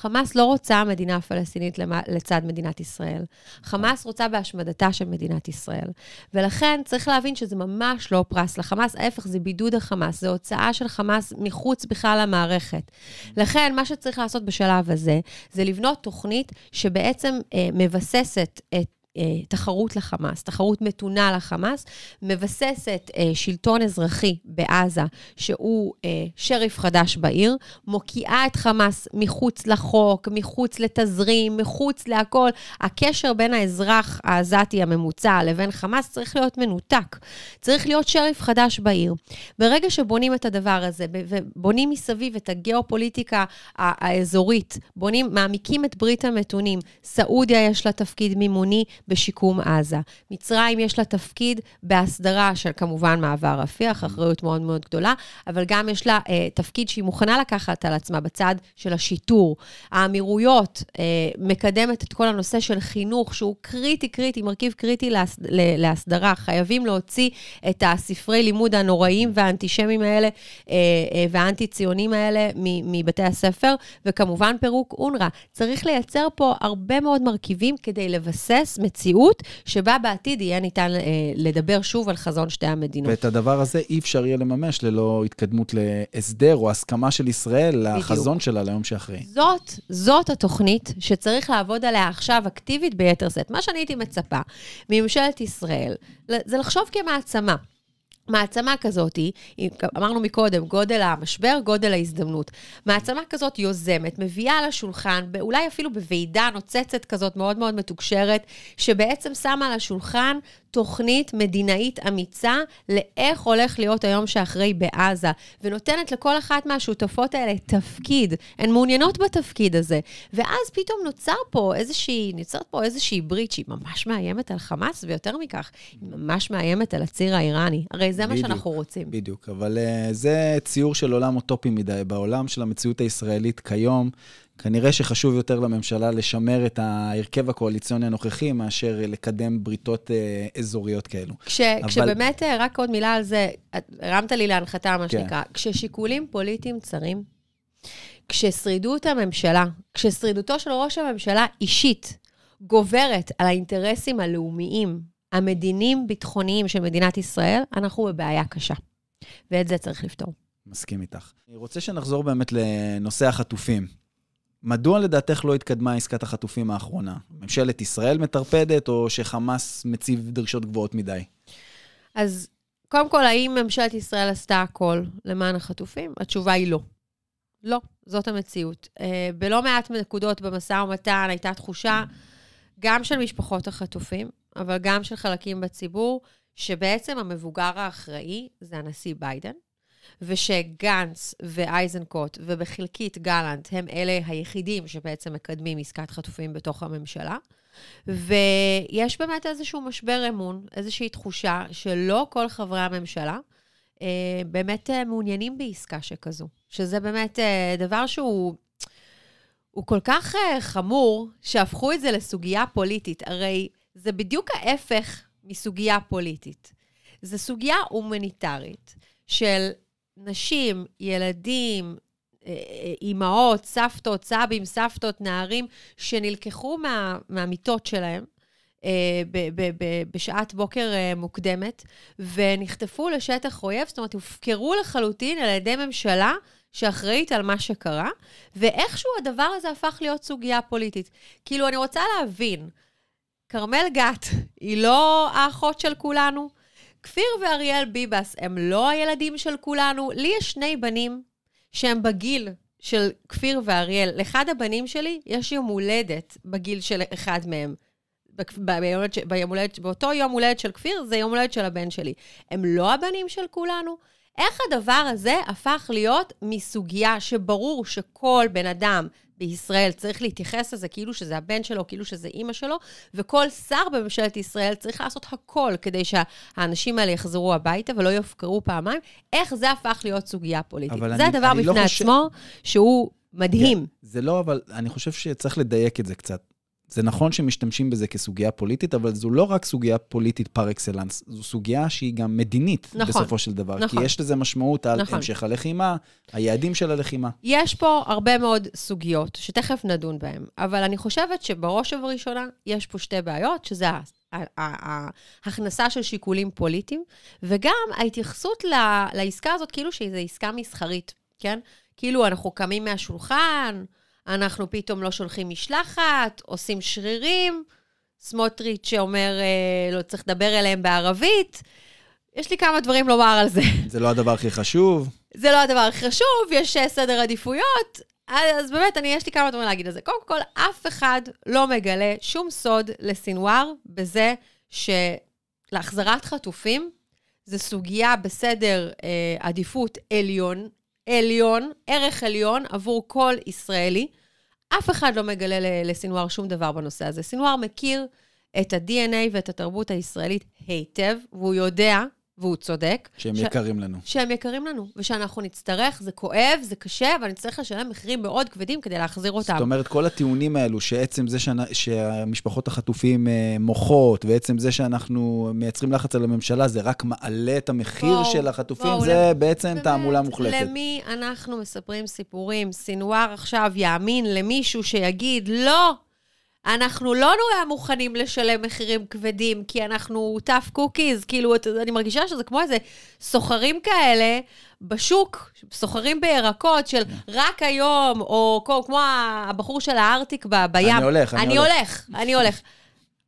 חמאס לא רוצה מדינה פלסטינית לצד מדינת ישראל. חמאס רוצה בהשמדתה של מדינת ישראל. ולכן צריך להבין שזה ממש לא פרס לחמאס, ההפך, זה בידוד החמאס, זה הוצאה של חמאס מחוץ בכלל למערכת. לכן, מה שצריך לעשות בשלב הזה, זה לבנות תוכנית שבעצם אה, מבססת את אה, תחרות לחמאס, תחרות מתונה לחמאס, מבססת אה, שלטון אזרחי בעזה, שהוא אה, שריף חדש בעיר, מוקיעה את חמאס מחוץ לחוק, מחוץ לתזרים, מחוץ להכל. הקשר בין האזרח העזתי הממוצע לבין חמאס צריך להיות מנותק. צריך להיות שריף חדש בעיר. ברגע שבונים את הדבר הזה, ובונים מסביב את הגיאופוליטיקה האזורית, בונים, מעמיקים את ברית המתונים, סעודיה יש לה תפקיד מימוני, בשיקום עזה. מצרים יש לה תפקיד בהסדרה של כמובן מעבר רפיח, mm-hmm. אחריות מאוד מאוד גדולה, אבל גם יש לה אה, תפקיד שהיא מוכנה לקחת על עצמה בצד של השיטור. האמירויות אה, מקדמת את כל הנושא של חינוך, שהוא קריטי, קריטי, מרכיב קריטי להס, לה, להסדרה. חייבים להוציא את הספרי לימוד הנוראים mm-hmm. והאנטישמים האלה אה, אה, והאנטי-ציונים האלה מבתי הספר, וכמובן פירוק אונר"א. צריך לייצר פה הרבה מאוד מרכיבים כדי לבסס מציאות. מציאות שבה בעתיד יהיה ניתן אה, לדבר שוב על חזון שתי המדינות. ואת הדבר הזה אי אפשר יהיה לממש ללא התקדמות להסדר או הסכמה של ישראל בדיוק. לחזון שלה ליום שאחרי. זאת, זאת התוכנית שצריך לעבוד עליה עכשיו אקטיבית ביתר שאת. מה שאני הייתי מצפה מממשלת ישראל זה לחשוב כמעצמה. מעצמה כזאת, אמרנו מקודם, גודל המשבר, גודל ההזדמנות. מעצמה כזאת יוזמת, מביאה לשולחן, אולי אפילו בוועידה נוצצת כזאת מאוד מאוד מתוקשרת, שבעצם שמה על השולחן תוכנית מדינאית אמיצה לאיך הולך להיות היום שאחרי בעזה, ונותנת לכל אחת מהשותפות האלה תפקיד. הן מעוניינות בתפקיד הזה. ואז פתאום נוצר פה איזושהי, נוצרת פה איזושהי ברית שהיא ממש מאיימת על חמאס, ויותר מכך, היא ממש מאיימת על הציר האיראני. הרי זה בדיוק, מה שאנחנו רוצים. בדיוק, אבל uh, זה ציור של עולם אוטופי מדי. בעולם של המציאות הישראלית כיום, כנראה שחשוב יותר לממשלה לשמר את ההרכב הקואליציוני הנוכחי מאשר לקדם בריתות uh, אזוריות כאלו. כש, אבל... כשבאמת, אה, רק עוד מילה על זה, הרמת לי להנחתה, מה כן. שנקרא. כששיקולים פוליטיים צרים, כששרידות הממשלה, כששרידותו של ראש הממשלה אישית גוברת על האינטרסים הלאומיים המדינים-ביטחוניים של מדינת ישראל, אנחנו בבעיה קשה. ואת זה צריך לפתור. מסכים איתך. אני רוצה שנחזור באמת לנושא החטופים. מדוע לדעתך לא התקדמה עסקת החטופים האחרונה? ממשלת ישראל מטרפדת, או שחמאס מציב דרישות גבוהות מדי? אז קודם כל, האם ממשלת ישראל עשתה הכל למען החטופים? התשובה היא לא. לא, זאת המציאות. אה, בלא מעט נקודות במשא ומתן הייתה תחושה גם של משפחות החטופים, אבל גם של חלקים בציבור, שבעצם המבוגר האחראי זה הנשיא ביידן, ושגנץ ואייזנקוט ובחלקית גלנט הם אלה היחידים שבעצם מקדמים עסקת חטופים בתוך הממשלה. ויש באמת איזשהו משבר אמון, איזושהי תחושה שלא כל חברי הממשלה אה, באמת אה, מעוניינים בעסקה שכזו, שזה באמת אה, דבר שהוא... הוא כל כך אה, חמור, שהפכו את זה לסוגיה פוליטית. הרי זה בדיוק ההפך מסוגיה פוליטית. זו סוגיה הומניטרית של נשים, ילדים, אה, אה, אימהות, סבתות, סבים, סבתות, נערים, שנלקחו מה, מהמיטות שלהם אה, ב, ב, ב, בשעת בוקר אה, מוקדמת, ונחטפו לשטח אויב, זאת אומרת, הופקרו לחלוטין על ידי ממשלה שאחראית על מה שקרה, ואיכשהו הדבר הזה הפך להיות סוגיה פוליטית. כאילו, אני רוצה להבין, כרמל גת היא לא האחות של כולנו. כפיר ואריאל ביבס הם לא הילדים של כולנו. לי יש שני בנים שהם בגיל של כפיר ואריאל. לאחד הבנים שלי יש יום הולדת בגיל של אחד מהם. ביום הולדת, באותו יום הולדת של כפיר, זה יום הולדת של הבן שלי. הם לא הבנים של כולנו? איך הדבר הזה הפך להיות מסוגיה שברור שכל בן אדם בישראל צריך להתייחס לזה כאילו שזה הבן שלו, כאילו שזה אימא שלו, וכל שר בממשלת ישראל צריך לעשות הכל כדי שהאנשים האלה יחזרו הביתה ולא יופקרו פעמיים. איך זה הפך להיות סוגיה פוליטית? זה אני, הדבר אני לא בפני לא חושב... עצמו שהוא מדהים. Yeah, כן, זה לא, אבל אני חושב שצריך לדייק את זה קצת. זה נכון שמשתמשים בזה כסוגיה פוליטית, אבל זו לא רק סוגיה פוליטית פר אקסלנס, זו סוגיה שהיא גם מדינית נכון, בסופו של דבר. נכון. כי יש לזה משמעות על נכון. המשך הלחימה, היעדים של הלחימה. יש פה הרבה מאוד סוגיות, שתכף נדון בהן, אבל אני חושבת שבראש ובראשונה יש פה שתי בעיות, שזה ההכנסה של שיקולים פוליטיים, וגם ההתייחסות לעסקה הזאת כאילו שזו עסקה מסחרית, כן? כאילו אנחנו קמים מהשולחן, אנחנו פתאום לא שולחים משלחת, עושים שרירים, סמוטריץ' שאומר, אה, לא צריך לדבר אליהם בערבית. יש לי כמה דברים לומר על זה. זה לא הדבר הכי חשוב. זה לא הדבר הכי חשוב, יש אה, סדר עדיפויות. אז באמת, אני, יש לי כמה דברים להגיד על זה. קודם כל, אף אחד לא מגלה שום סוד לסנוואר בזה שלהחזרת חטופים זו סוגיה בסדר אה, עדיפות עליון, עליון, ערך עליון עבור כל ישראלי. אף אחד לא מגלה לסנוואר שום דבר בנושא הזה. סנוואר מכיר את ה-DNA ואת התרבות הישראלית היטב, והוא יודע והוא צודק. שהם ש... יקרים לנו. שהם יקרים לנו, ושאנחנו נצטרך, זה כואב, זה קשה, אבל נצטרך לשלם מחירים מאוד כבדים כדי להחזיר אותם. זאת אומרת, כל הטיעונים האלו, שעצם זה שאני, שהמשפחות החטופים אה, מוחות, ועצם זה שאנחנו מייצרים לחץ על הממשלה, זה רק מעלה את המחיר בוא, של החטופים, בוא, זה למ... בעצם באמת, תעמולה מוחלטת. למי אנחנו מספרים סיפורים? סנוואר עכשיו יאמין למישהו שיגיד, לא, אנחנו לא נורא מוכנים לשלם מחירים כבדים, כי אנחנו tough cookies, כאילו, את, אני מרגישה שזה כמו איזה סוחרים כאלה בשוק, סוחרים בירקות של כן. רק היום, או כמו, כמו הבחור של הארטיק ב, בים. אני הולך, אני, אני הולך. הולך. אני הולך.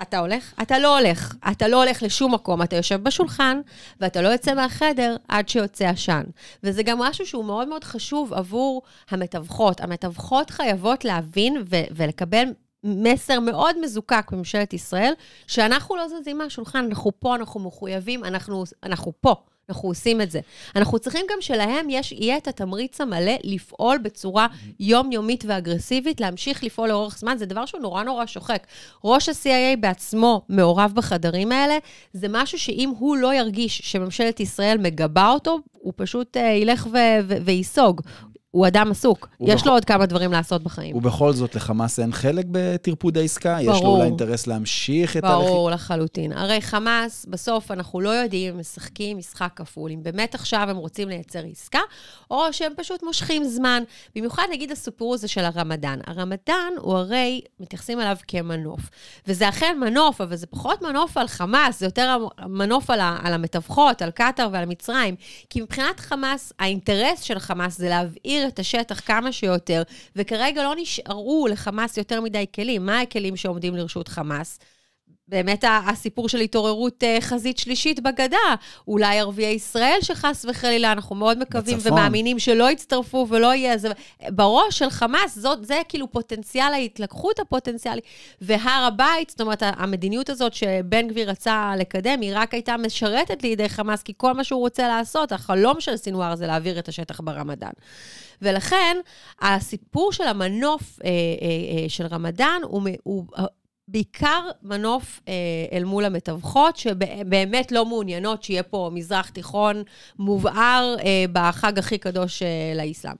אתה הולך? אתה לא הולך. אתה לא הולך לשום מקום. אתה יושב בשולחן, ואתה לא יוצא מהחדר עד שיוצא עשן. וזה גם משהו שהוא מאוד מאוד חשוב עבור המתווכות. המתווכות חייבות להבין ו- ולקבל מסר מאוד מזוקק בממשלת ישראל, שאנחנו לא זזים מהשולחן, אנחנו פה, אנחנו מחויבים, אנחנו, אנחנו פה. אנחנו עושים את זה. אנחנו צריכים גם שלהם יש, יהיה את התמריץ המלא לפעול בצורה יומיומית ואגרסיבית, להמשיך לפעול לאורך זמן, זה דבר שהוא נורא נורא שוחק. ראש ה-CIA בעצמו מעורב בחדרים האלה, זה משהו שאם הוא לא ירגיש שממשלת ישראל מגבה אותו, הוא פשוט uh, ילך ו- ו- וייסוג. הוא אדם עסוק, הוא יש בכ... לו עוד כמה דברים לעשות בחיים. ובכל זאת, לחמאס אין חלק בטרפוד העסקה? ברור. יש לו אולי אינטרס להמשיך את ה... ברור הלכ... לחלוטין. הרי חמאס, בסוף אנחנו לא יודעים אם משחקים משחק כפול, אם באמת עכשיו הם רוצים לייצר עסקה, או שהם פשוט מושכים זמן. במיוחד נגיד הסיפור הזה של הרמדאן. הרמדאן הוא הרי, מתייחסים אליו כמנוף. וזה אכן מנוף, אבל זה פחות מנוף על חמאס, זה יותר מנוף על, ה... על המתווכות, על קטאר ועל מצרים. כי מבחינת חמאס, האינטרס של חמאס זה להבעיר להכיר את השטח כמה שיותר, וכרגע לא נשארו לחמאס יותר מדי כלים. מה הכלים שעומדים לרשות חמאס? באמת הסיפור של התעוררות אה, חזית שלישית בגדה, אולי ערביי ישראל שחס וחלילה, אנחנו מאוד מקווים בצפון. ומאמינים שלא יצטרפו ולא יהיה זה. בראש של חמאס, זאת, זה כאילו פוטנציאל ההתלקחות הפוטנציאלי. והר הבית, זאת אומרת, המדיניות הזאת שבן גביר רצה לקדם, היא רק הייתה משרתת לידי חמאס, כי כל מה שהוא רוצה לעשות, החלום של סנוואר זה להעביר את השטח ברמדאן. ולכן, הסיפור של המנוף אה, אה, אה, של רמדאן הוא, הוא, אה, בעיקר מנוף אה, אל מול המתווכות, שבאמת לא מעוניינות שיהיה פה מזרח תיכון מובהר אה, בחג הכי קדוש אה, לאסלאם.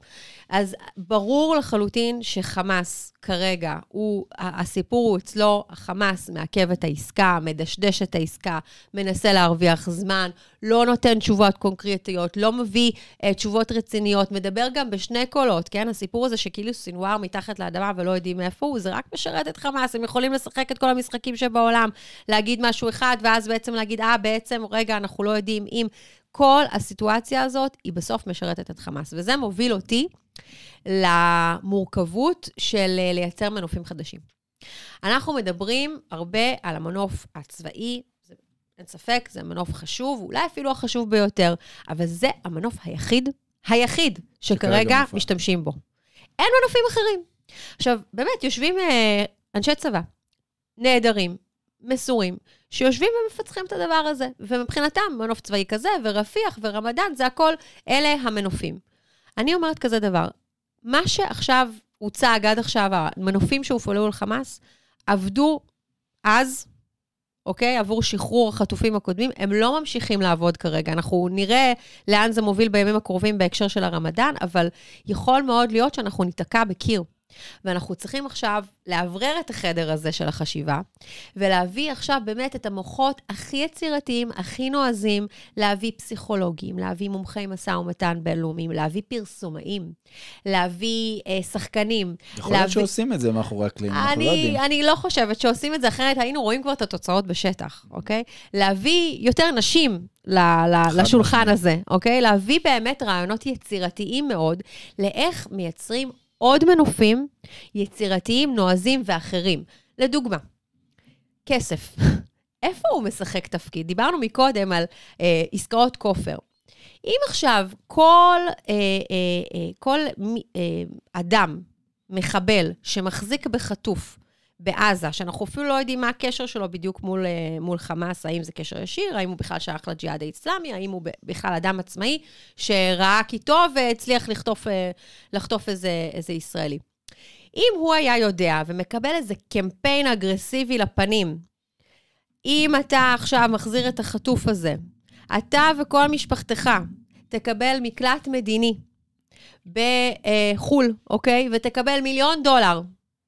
אז ברור לחלוטין שחמאס כרגע, הוא, הסיפור הוא אצלו, חמאס מעכב את העסקה, מדשדש את העסקה, מנסה להרוויח זמן, לא נותן תשובות קונקרטיות, לא מביא אה, תשובות רציניות, מדבר גם בשני קולות, כן? הסיפור הזה שכאילו סנוואר מתחת לאדמה ולא יודעים מאיפה הוא, זה רק משרת את חמאס, הם יכולים לשחק את כל המשחקים שבעולם, להגיד משהו אחד, ואז בעצם להגיד, אה, בעצם, רגע, אנחנו לא יודעים אם... כל הסיטואציה הזאת, היא בסוף משרתת את חמאס. וזה מוביל אותי למורכבות של אה, לייצר מנופים חדשים. אנחנו מדברים הרבה על המנוף הצבאי, זה, אין ספק, זה מנוף חשוב, אולי אפילו החשוב ביותר, אבל זה המנוף היחיד, היחיד, שכרגע משתמשים בו. אין מנופים אחרים. עכשיו, באמת, יושבים אה, אנשי צבא, נהדרים, מסורים, שיושבים ומפצחים את הדבר הזה. ומבחינתם, מנוף צבאי כזה, ורפיח, ורמדאן, זה הכל, אלה המנופים. אני אומרת כזה דבר, מה שעכשיו הוצג עד עכשיו, המנופים שהופעלו על חמאס, עבדו אז, אוקיי? עבור שחרור החטופים הקודמים, הם לא ממשיכים לעבוד כרגע. אנחנו נראה לאן זה מוביל בימים הקרובים בהקשר של הרמדאן, אבל יכול מאוד להיות שאנחנו ניתקע בקיר. ואנחנו צריכים עכשיו לאוורר את החדר הזה של החשיבה, ולהביא עכשיו באמת את המוחות הכי יצירתיים, הכי נועזים, להביא פסיכולוגים, להביא מומחי משא ומתן בינלאומיים, להביא פרסומאים, להביא אה, שחקנים. יכול להיות להביא... שעושים את זה מאחורי הקלינים, אנחנו לא יודעים. אני לא חושבת שעושים את זה, אחרת היינו רואים כבר את התוצאות בשטח, אוקיי? להביא יותר נשים לשולחן הזה, אוקיי? להביא באמת רעיונות יצירתיים מאוד לאיך מייצרים עוד מנופים יצירתיים, נועזים ואחרים. לדוגמה, כסף. *laughs* איפה הוא משחק תפקיד? דיברנו מקודם על אה, עסקאות כופר. אם עכשיו כל, אה, אה, אה, כל אה, אדם, מחבל, שמחזיק בחטוף, בעזה, שאנחנו אפילו לא יודעים מה הקשר שלו בדיוק מול, אה, מול חמאס, האם זה קשר ישיר, האם הוא בכלל שייך לג'יהאד האיסלאמי, האם הוא בכלל אדם עצמאי שראה כי טוב והצליח לחטוף, אה, לחטוף איזה, איזה ישראלי. אם הוא היה יודע ומקבל איזה קמפיין אגרסיבי לפנים, אם אתה עכשיו מחזיר את החטוף הזה, אתה וכל משפחתך תקבל מקלט מדיני בחו"ל, אוקיי? ותקבל מיליון דולר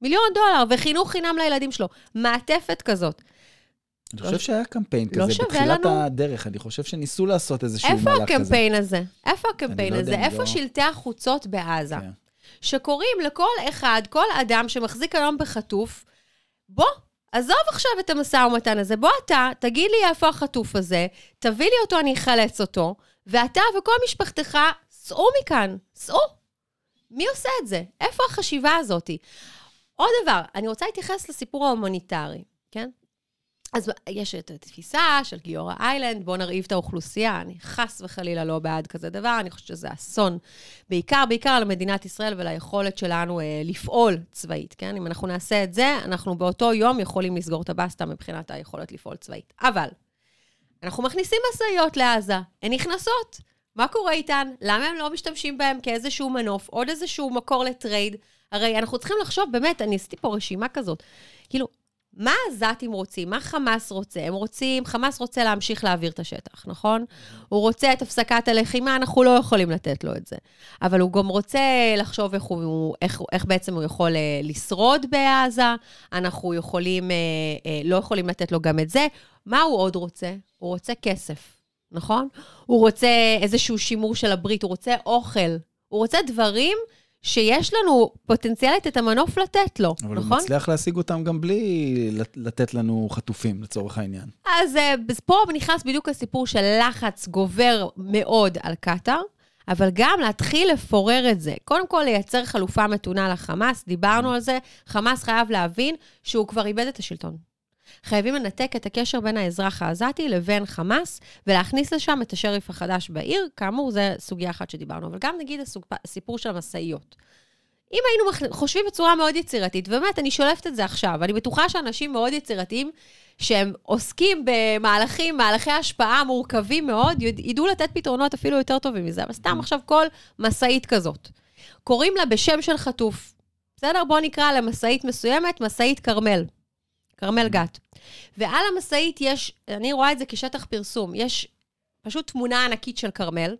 מיליון דולר, וחינוך חינם לילדים שלו. מעטפת כזאת. אני חושב לא... שהיה קמפיין לא כזה בתחילת לנו... הדרך, אני חושב שניסו לעשות איזשהו מהלך כזה. איפה הקמפיין הזה? איפה הקמפיין לא הזה? איפה לא... שלטי החוצות בעזה? כן. שקוראים לכל אחד, כל אדם שמחזיק היום בחטוף, בוא, עזוב עכשיו את המשא ומתן הזה, בוא אתה, תגיד לי איפה החטוף הזה, תביא לי אותו, אני אחלץ אותו, ואתה וכל משפחתך, סעו מכאן, סעו. מי עושה את זה? איפה החשיבה הזאתי? עוד דבר, אני רוצה להתייחס לסיפור ההומניטרי, כן? אז יש את התפיסה של גיורא איילנד, בואו נרעיב את האוכלוסייה. אני חס וחלילה לא בעד כזה דבר, אני חושבת שזה אסון. בעיקר, בעיקר למדינת ישראל וליכולת שלנו אה, לפעול צבאית, כן? אם אנחנו נעשה את זה, אנחנו באותו יום יכולים לסגור את הבסטה מבחינת היכולת לפעול צבאית. אבל, אנחנו מכניסים משאיות לעזה, הן נכנסות. מה קורה איתן? למה הם לא משתמשים בהם כאיזשהו מנוף, עוד איזשהו מקור לטרייד? הרי אנחנו צריכים לחשוב, באמת, אני עשיתי פה רשימה כזאת. כאילו, מה העזתים רוצים? מה חמאס רוצה? הם רוצים, חמאס רוצה להמשיך להעביר את השטח, נכון? הוא רוצה את הפסקת הלחימה, אנחנו לא יכולים לתת לו את זה. אבל הוא גם רוצה לחשוב איך, הוא, איך, איך בעצם הוא יכול אה, לשרוד בעזה, אנחנו יכולים, אה, אה, לא יכולים לתת לו גם את זה. מה הוא עוד רוצה? הוא רוצה כסף, נכון? הוא רוצה איזשהו שימור של הברית, הוא רוצה אוכל, הוא רוצה דברים שיש לנו פוטנציאלית את המנוף לתת לו, אבל נכון? אבל הוא מצליח להשיג אותם גם בלי לתת לנו חטופים, לצורך העניין. אז, אה, פה נכנס בדיוק הסיפור של לחץ גובר מאוד על קטאר. אבל גם להתחיל לפורר את זה. קודם כל, לייצר חלופה מתונה לחמאס, דיברנו על זה, חמאס חייב להבין שהוא כבר איבד את השלטון. חייבים לנתק את הקשר בין האזרח העזתי לבין חמאס, ולהכניס לשם את השריף החדש בעיר. כאמור, זו סוגיה אחת שדיברנו, אבל גם נגיד הסיפור של המשאיות. אם היינו חושבים בצורה מאוד יצירתית, ובאמת, אני שולפת את זה עכשיו, אני בטוחה שאנשים מאוד יצירתיים, שהם עוסקים במהלכים, מהלכי השפעה מורכבים מאוד, ידעו לתת פתרונות אפילו יותר טובים מזה, אבל סתם mm. עכשיו כל משאית כזאת. קוראים לה בשם של חטוף. בסדר? בואו נקרא למשאית מסוימת משאית כרמל. כרמל אוקיי. גת. ועל המשאית יש, אני רואה את זה כשטח פרסום, יש פשוט תמונה ענקית של כרמל,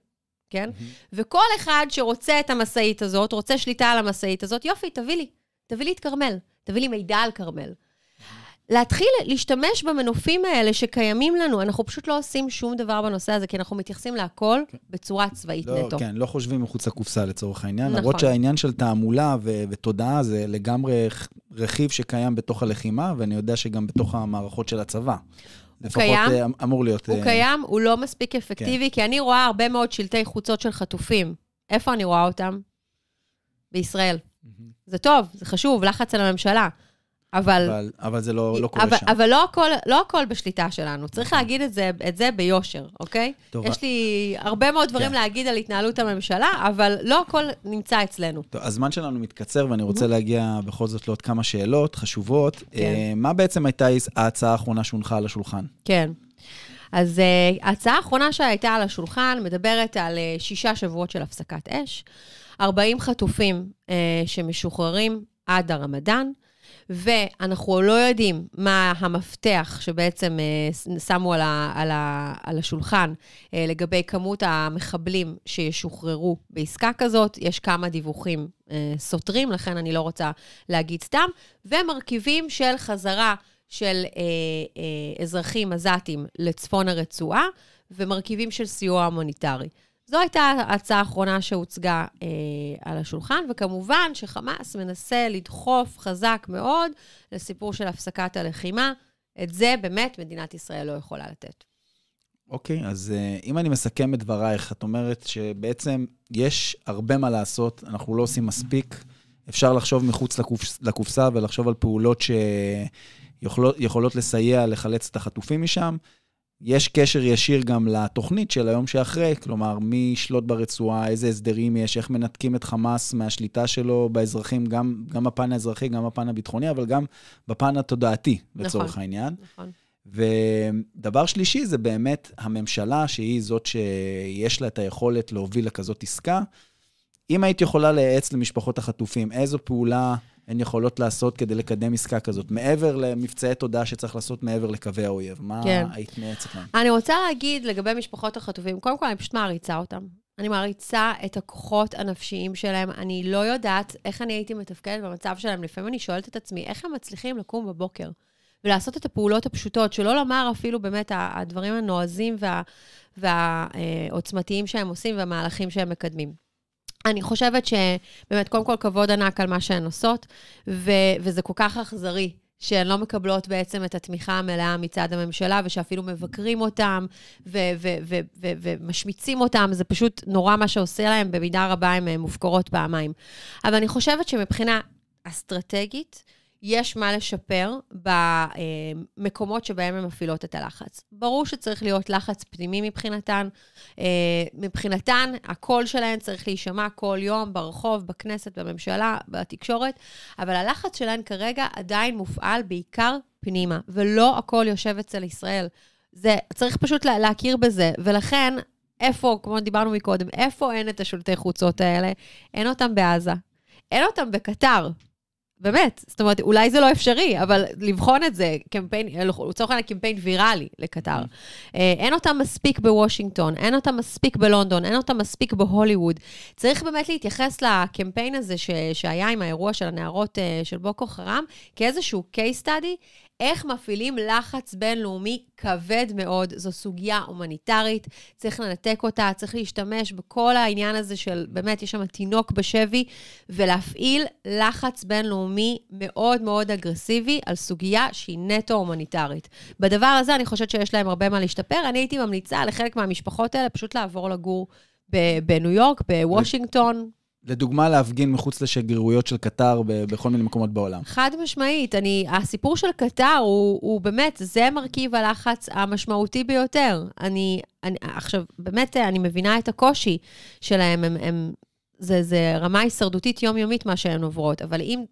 כן? Mm-hmm. וכל אחד שרוצה את המשאית הזאת, רוצה שליטה על המשאית הזאת, יופי, תביא לי. תביא לי את כרמל. תביא לי מידע על כרמל. להתחיל להשתמש במנופים האלה שקיימים לנו. אנחנו פשוט לא עושים שום דבר בנושא הזה, כי אנחנו מתייחסים להכל כן. בצורה צבאית לא, נטו. כן, לא חושבים מחוץ לקופסה לצורך העניין. נכון. למרות שהעניין של תעמולה ו- ותודעה זה לגמרי רכיב שקיים בתוך הלחימה, ואני יודע שגם בתוך המערכות של הצבא. לפחות אה, קיים, אמ-, אמור להיות... הוא אה, קיים, הוא לא מספיק אפקטיבי, כן. כי אני רואה הרבה מאוד שלטי חוצות של חטופים. איפה אני רואה אותם? בישראל. Mm-hmm. זה טוב, זה חשוב, לחץ על הממשלה. אבל... אבל, אבל זה לא, לא קורה אבל, שם. אבל לא הכל, לא הכל בשליטה שלנו. צריך נכון. להגיד את זה, את זה ביושר, אוקיי? טוב. יש לי הרבה מאוד דברים כן. להגיד על התנהלות הממשלה, אבל לא הכל נמצא אצלנו. טוב, הזמן שלנו מתקצר, ואני רוצה mm-hmm. להגיע בכל זאת לעוד כמה שאלות חשובות. כן. Uh, מה בעצם הייתה ההצעה האחרונה שהונחה על השולחן? כן. אז uh, ההצעה האחרונה שהייתה על השולחן מדברת על uh, שישה שבועות של הפסקת אש, 40 חטופים uh, שמשוחררים עד הרמדאן, ואנחנו לא יודעים מה המפתח שבעצם אה, שמו על, ה, על, ה, על השולחן אה, לגבי כמות המחבלים שישוחררו בעסקה כזאת. יש כמה דיווחים אה, סותרים, לכן אני לא רוצה להגיד סתם, ומרכיבים של חזרה של אזרחים עזתים לצפון הרצועה. ומרכיבים של סיוע המוניטרי. זו הייתה ההצעה האחרונה שהוצגה אה, על השולחן, וכמובן שחמאס מנסה לדחוף חזק מאוד לסיפור של הפסקת הלחימה. את זה באמת מדינת ישראל לא יכולה לתת. אוקיי, okay, אז uh, אם אני מסכם את דברייך, את אומרת שבעצם יש הרבה מה לעשות, אנחנו לא עושים מספיק. אפשר לחשוב מחוץ לקופס, לקופסה ולחשוב על פעולות שיכולות לסייע לחלץ את החטופים משם. יש קשר ישיר גם לתוכנית של היום שאחרי, כלומר, מי ישלוט ברצועה, איזה הסדרים יש, איך מנתקים את חמאס מהשליטה שלו באזרחים, גם, גם בפן האזרחי, גם בפן הביטחוני, אבל גם בפן התודעתי, נכון, לצורך נכון, העניין. נכון. ודבר שלישי זה באמת הממשלה, שהיא זאת שיש לה את היכולת להוביל לכזאת עסקה. אם היית יכולה לייעץ למשפחות החטופים, איזו פעולה... הן יכולות לעשות כדי לקדם עסקה כזאת, מעבר למבצעי תודעה שצריך לעשות מעבר לקווי האויב? מה כן. היית מייעצת להם? אני רוצה להגיד לגבי משפחות החטופים, קודם כל, אני פשוט מעריצה אותם. אני מעריצה את הכוחות הנפשיים שלהם. אני לא יודעת איך אני הייתי מתפקדת במצב שלהם. לפעמים אני שואלת את עצמי, איך הם מצליחים לקום בבוקר ולעשות את הפעולות הפשוטות, שלא לומר אפילו באמת הדברים הנועזים וה, והעוצמתיים אה, שהם עושים והמהלכים שהם מקדמים. אני חושבת שבאמת, קודם כל, כבוד ענק על מה שהן עושות, ו- וזה כל כך אכזרי. שהן לא מקבלות בעצם את התמיכה המלאה מצד הממשלה, ושאפילו מבקרים אותם ומשמיצים אותם, זה פשוט נורא מה שעושה להם, במידה רבה הן אה, מופקרות פעמיים. אבל אני חושבת שמבחינה אסטרטגית, יש מה לשפר במקומות שבהם הן מפעילות את הלחץ. ברור שצריך להיות לחץ פנימי מבחינתן. אה, מבחינתן, הקול שלהן צריך להישמע כל יום ברחוב, בכנסת, בממשלה, בתקשורת, אבל הלחץ שלהן כרגע עדיין מופעל בעיקר פנימה, ולא הכל יושב אצל ישראל. זה, צריך פשוט לה, להכיר בזה, ולכן, איפה, כמו דיברנו מקודם, איפה אין את השולטי חוצות האלה? אין אותם בעזה, אין אותם בקטר. באמת, זאת אומרת, אולי זה לא אפשרי, אבל לבחון את זה, קמפיין, לצורך העניין קמפיין ויראלי לקטר. Mm. אה, אין אותה מספיק בוושינגטון, אין אותה מספיק בלונדון, אין אותה מספיק בהוליווד. צריך באמת להתייחס לקמפיין הזה ש, שהיה עם האירוע של הנערות אה, של בוקו חרם, כאיזשהו case study איך מפעילים לחץ בינלאומי כבד מאוד. זו סוגיה הומניטרית, צריך לנתק אותה, צריך להשתמש בכל העניין הזה של, באמת, יש שם תינוק בשבי, ולהפעיל לחץ בינלאומי מאוד מאוד אגרסיבי על סוגיה שהיא נטו הומניטרית. בדבר הזה אני חושבת שיש להם הרבה מה להשתפר. אני הייתי ממליצה לחלק מהמשפחות האלה פשוט לעבור לגור. בניו יורק, בוושינגטון. לדוגמה, להפגין מחוץ לשגרירויות של קטר בכל מיני מקומות בעולם. חד משמעית. אני, הסיפור של קטר הוא, הוא באמת, זה מרכיב הלחץ המשמעותי ביותר. אני, אני, עכשיו, באמת, אני מבינה את הקושי שלהם. הם, הם, זה, זה רמה הישרדותית יומיומית מה שהן עוברות, אבל אם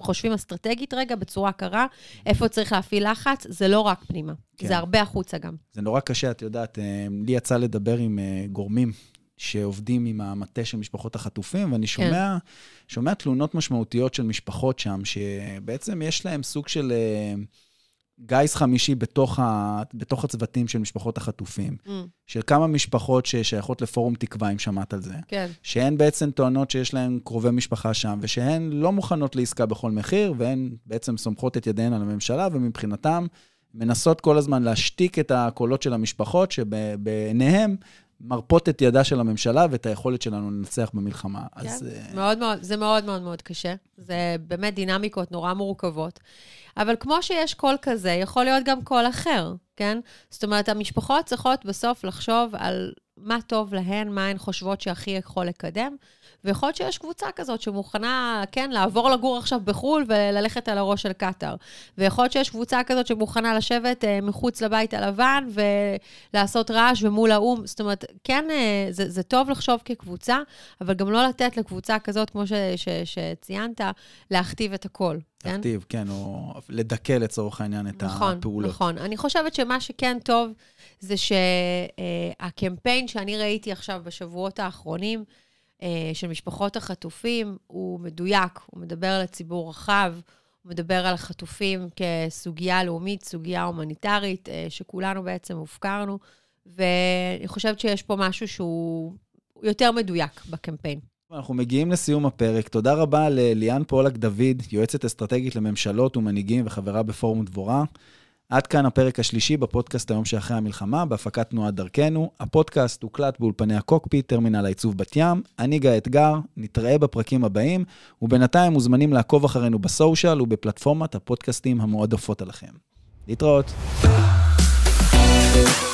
חושבים אסטרטגית רגע, בצורה קרה, איפה צריך להפעיל לחץ, זה לא רק פנימה, כן. זה הרבה החוצה גם. זה נורא קשה, את יודעת, אה, לי יצא לדבר עם אה, גורמים שעובדים עם המטה של משפחות החטופים, ואני כן. שומע, כן. שומע תלונות משמעותיות של משפחות שם, שבעצם יש להם סוג של uh, גיס חמישי בתוך, ה, בתוך הצוותים של משפחות החטופים, mm. של כמה משפחות ששייכות לפורום תקווה, אם שמעת על זה. כן. שהן בעצם טוענות שיש להן קרובי משפחה שם, ושהן לא מוכנות לעסקה בכל מחיר, והן בעצם סומכות את ידיהן על הממשלה, ומבחינתן... מנסות כל הזמן להשתיק את הקולות של המשפחות, שבעיניהם מרפות את ידה של הממשלה ואת היכולת שלנו לנצח במלחמה. כן, אז... אה, מאוד מאוד, זה מאוד מאוד מאוד קשה. זה באמת דינמיקות נורא מורכבות. אבל כמו שיש קול כזה, יכול להיות גם קול אחר, כן? זאת אומרת, המשפחות צריכות בסוף לחשוב על מה טוב להן, מה הן חושבות שהכי יכול לקדם. ויכול להיות שיש קבוצה כזאת שמוכנה, כן, לעבור לגור עכשיו בחו"ל וללכת על הראש של קטאר. ויכול להיות שיש קבוצה כזאת שמוכנה לשבת אה, מחוץ לבית הלבן ולעשות רעש ומול האו"ם. זאת אומרת, כן, אה, זה, זה טוב לחשוב כקבוצה, אבל גם לא לתת לקבוצה כזאת, כמו ש, ש, שציינת, להכתיב את הכול. כן? להכתיב, כן, או לדכא לצורך העניין את נכון, הפעולות. נכון, נכון. אני חושבת שמה שכן טוב זה שהקמפיין שאני ראיתי עכשיו בשבועות האחרונים, אה, של משפחות החטופים הוא מדויק, הוא מדבר לציבור רחב, הוא מדבר על החטופים כסוגיה לאומית, סוגיה הומניטרית, אה, שכולנו בעצם הופקרנו, ואני חושבת שיש פה משהו שהוא יותר מדויק בקמפיין. אנחנו מגיעים לסיום הפרק. תודה רבה לליאן פולק דוד, יועצת אסטרטגית לממשלות ומנהיגים וחברה בפורום דבורה. עד כאן הפרק השלישי בפודקאסט היום שאחרי המלחמה, בהפקת תנועת דרכנו. הפודקאסט הוקלט באולפני הקוקפיט, טרמינל העיצוב בת ים. אני גיא אתגר, נתראה בפרקים הבאים, ובינתיים מוזמנים לעקוב אחרינו בסושיאל ובפלטפורמת הפודקאסטים המועדפות עליכם. להתראות. thank you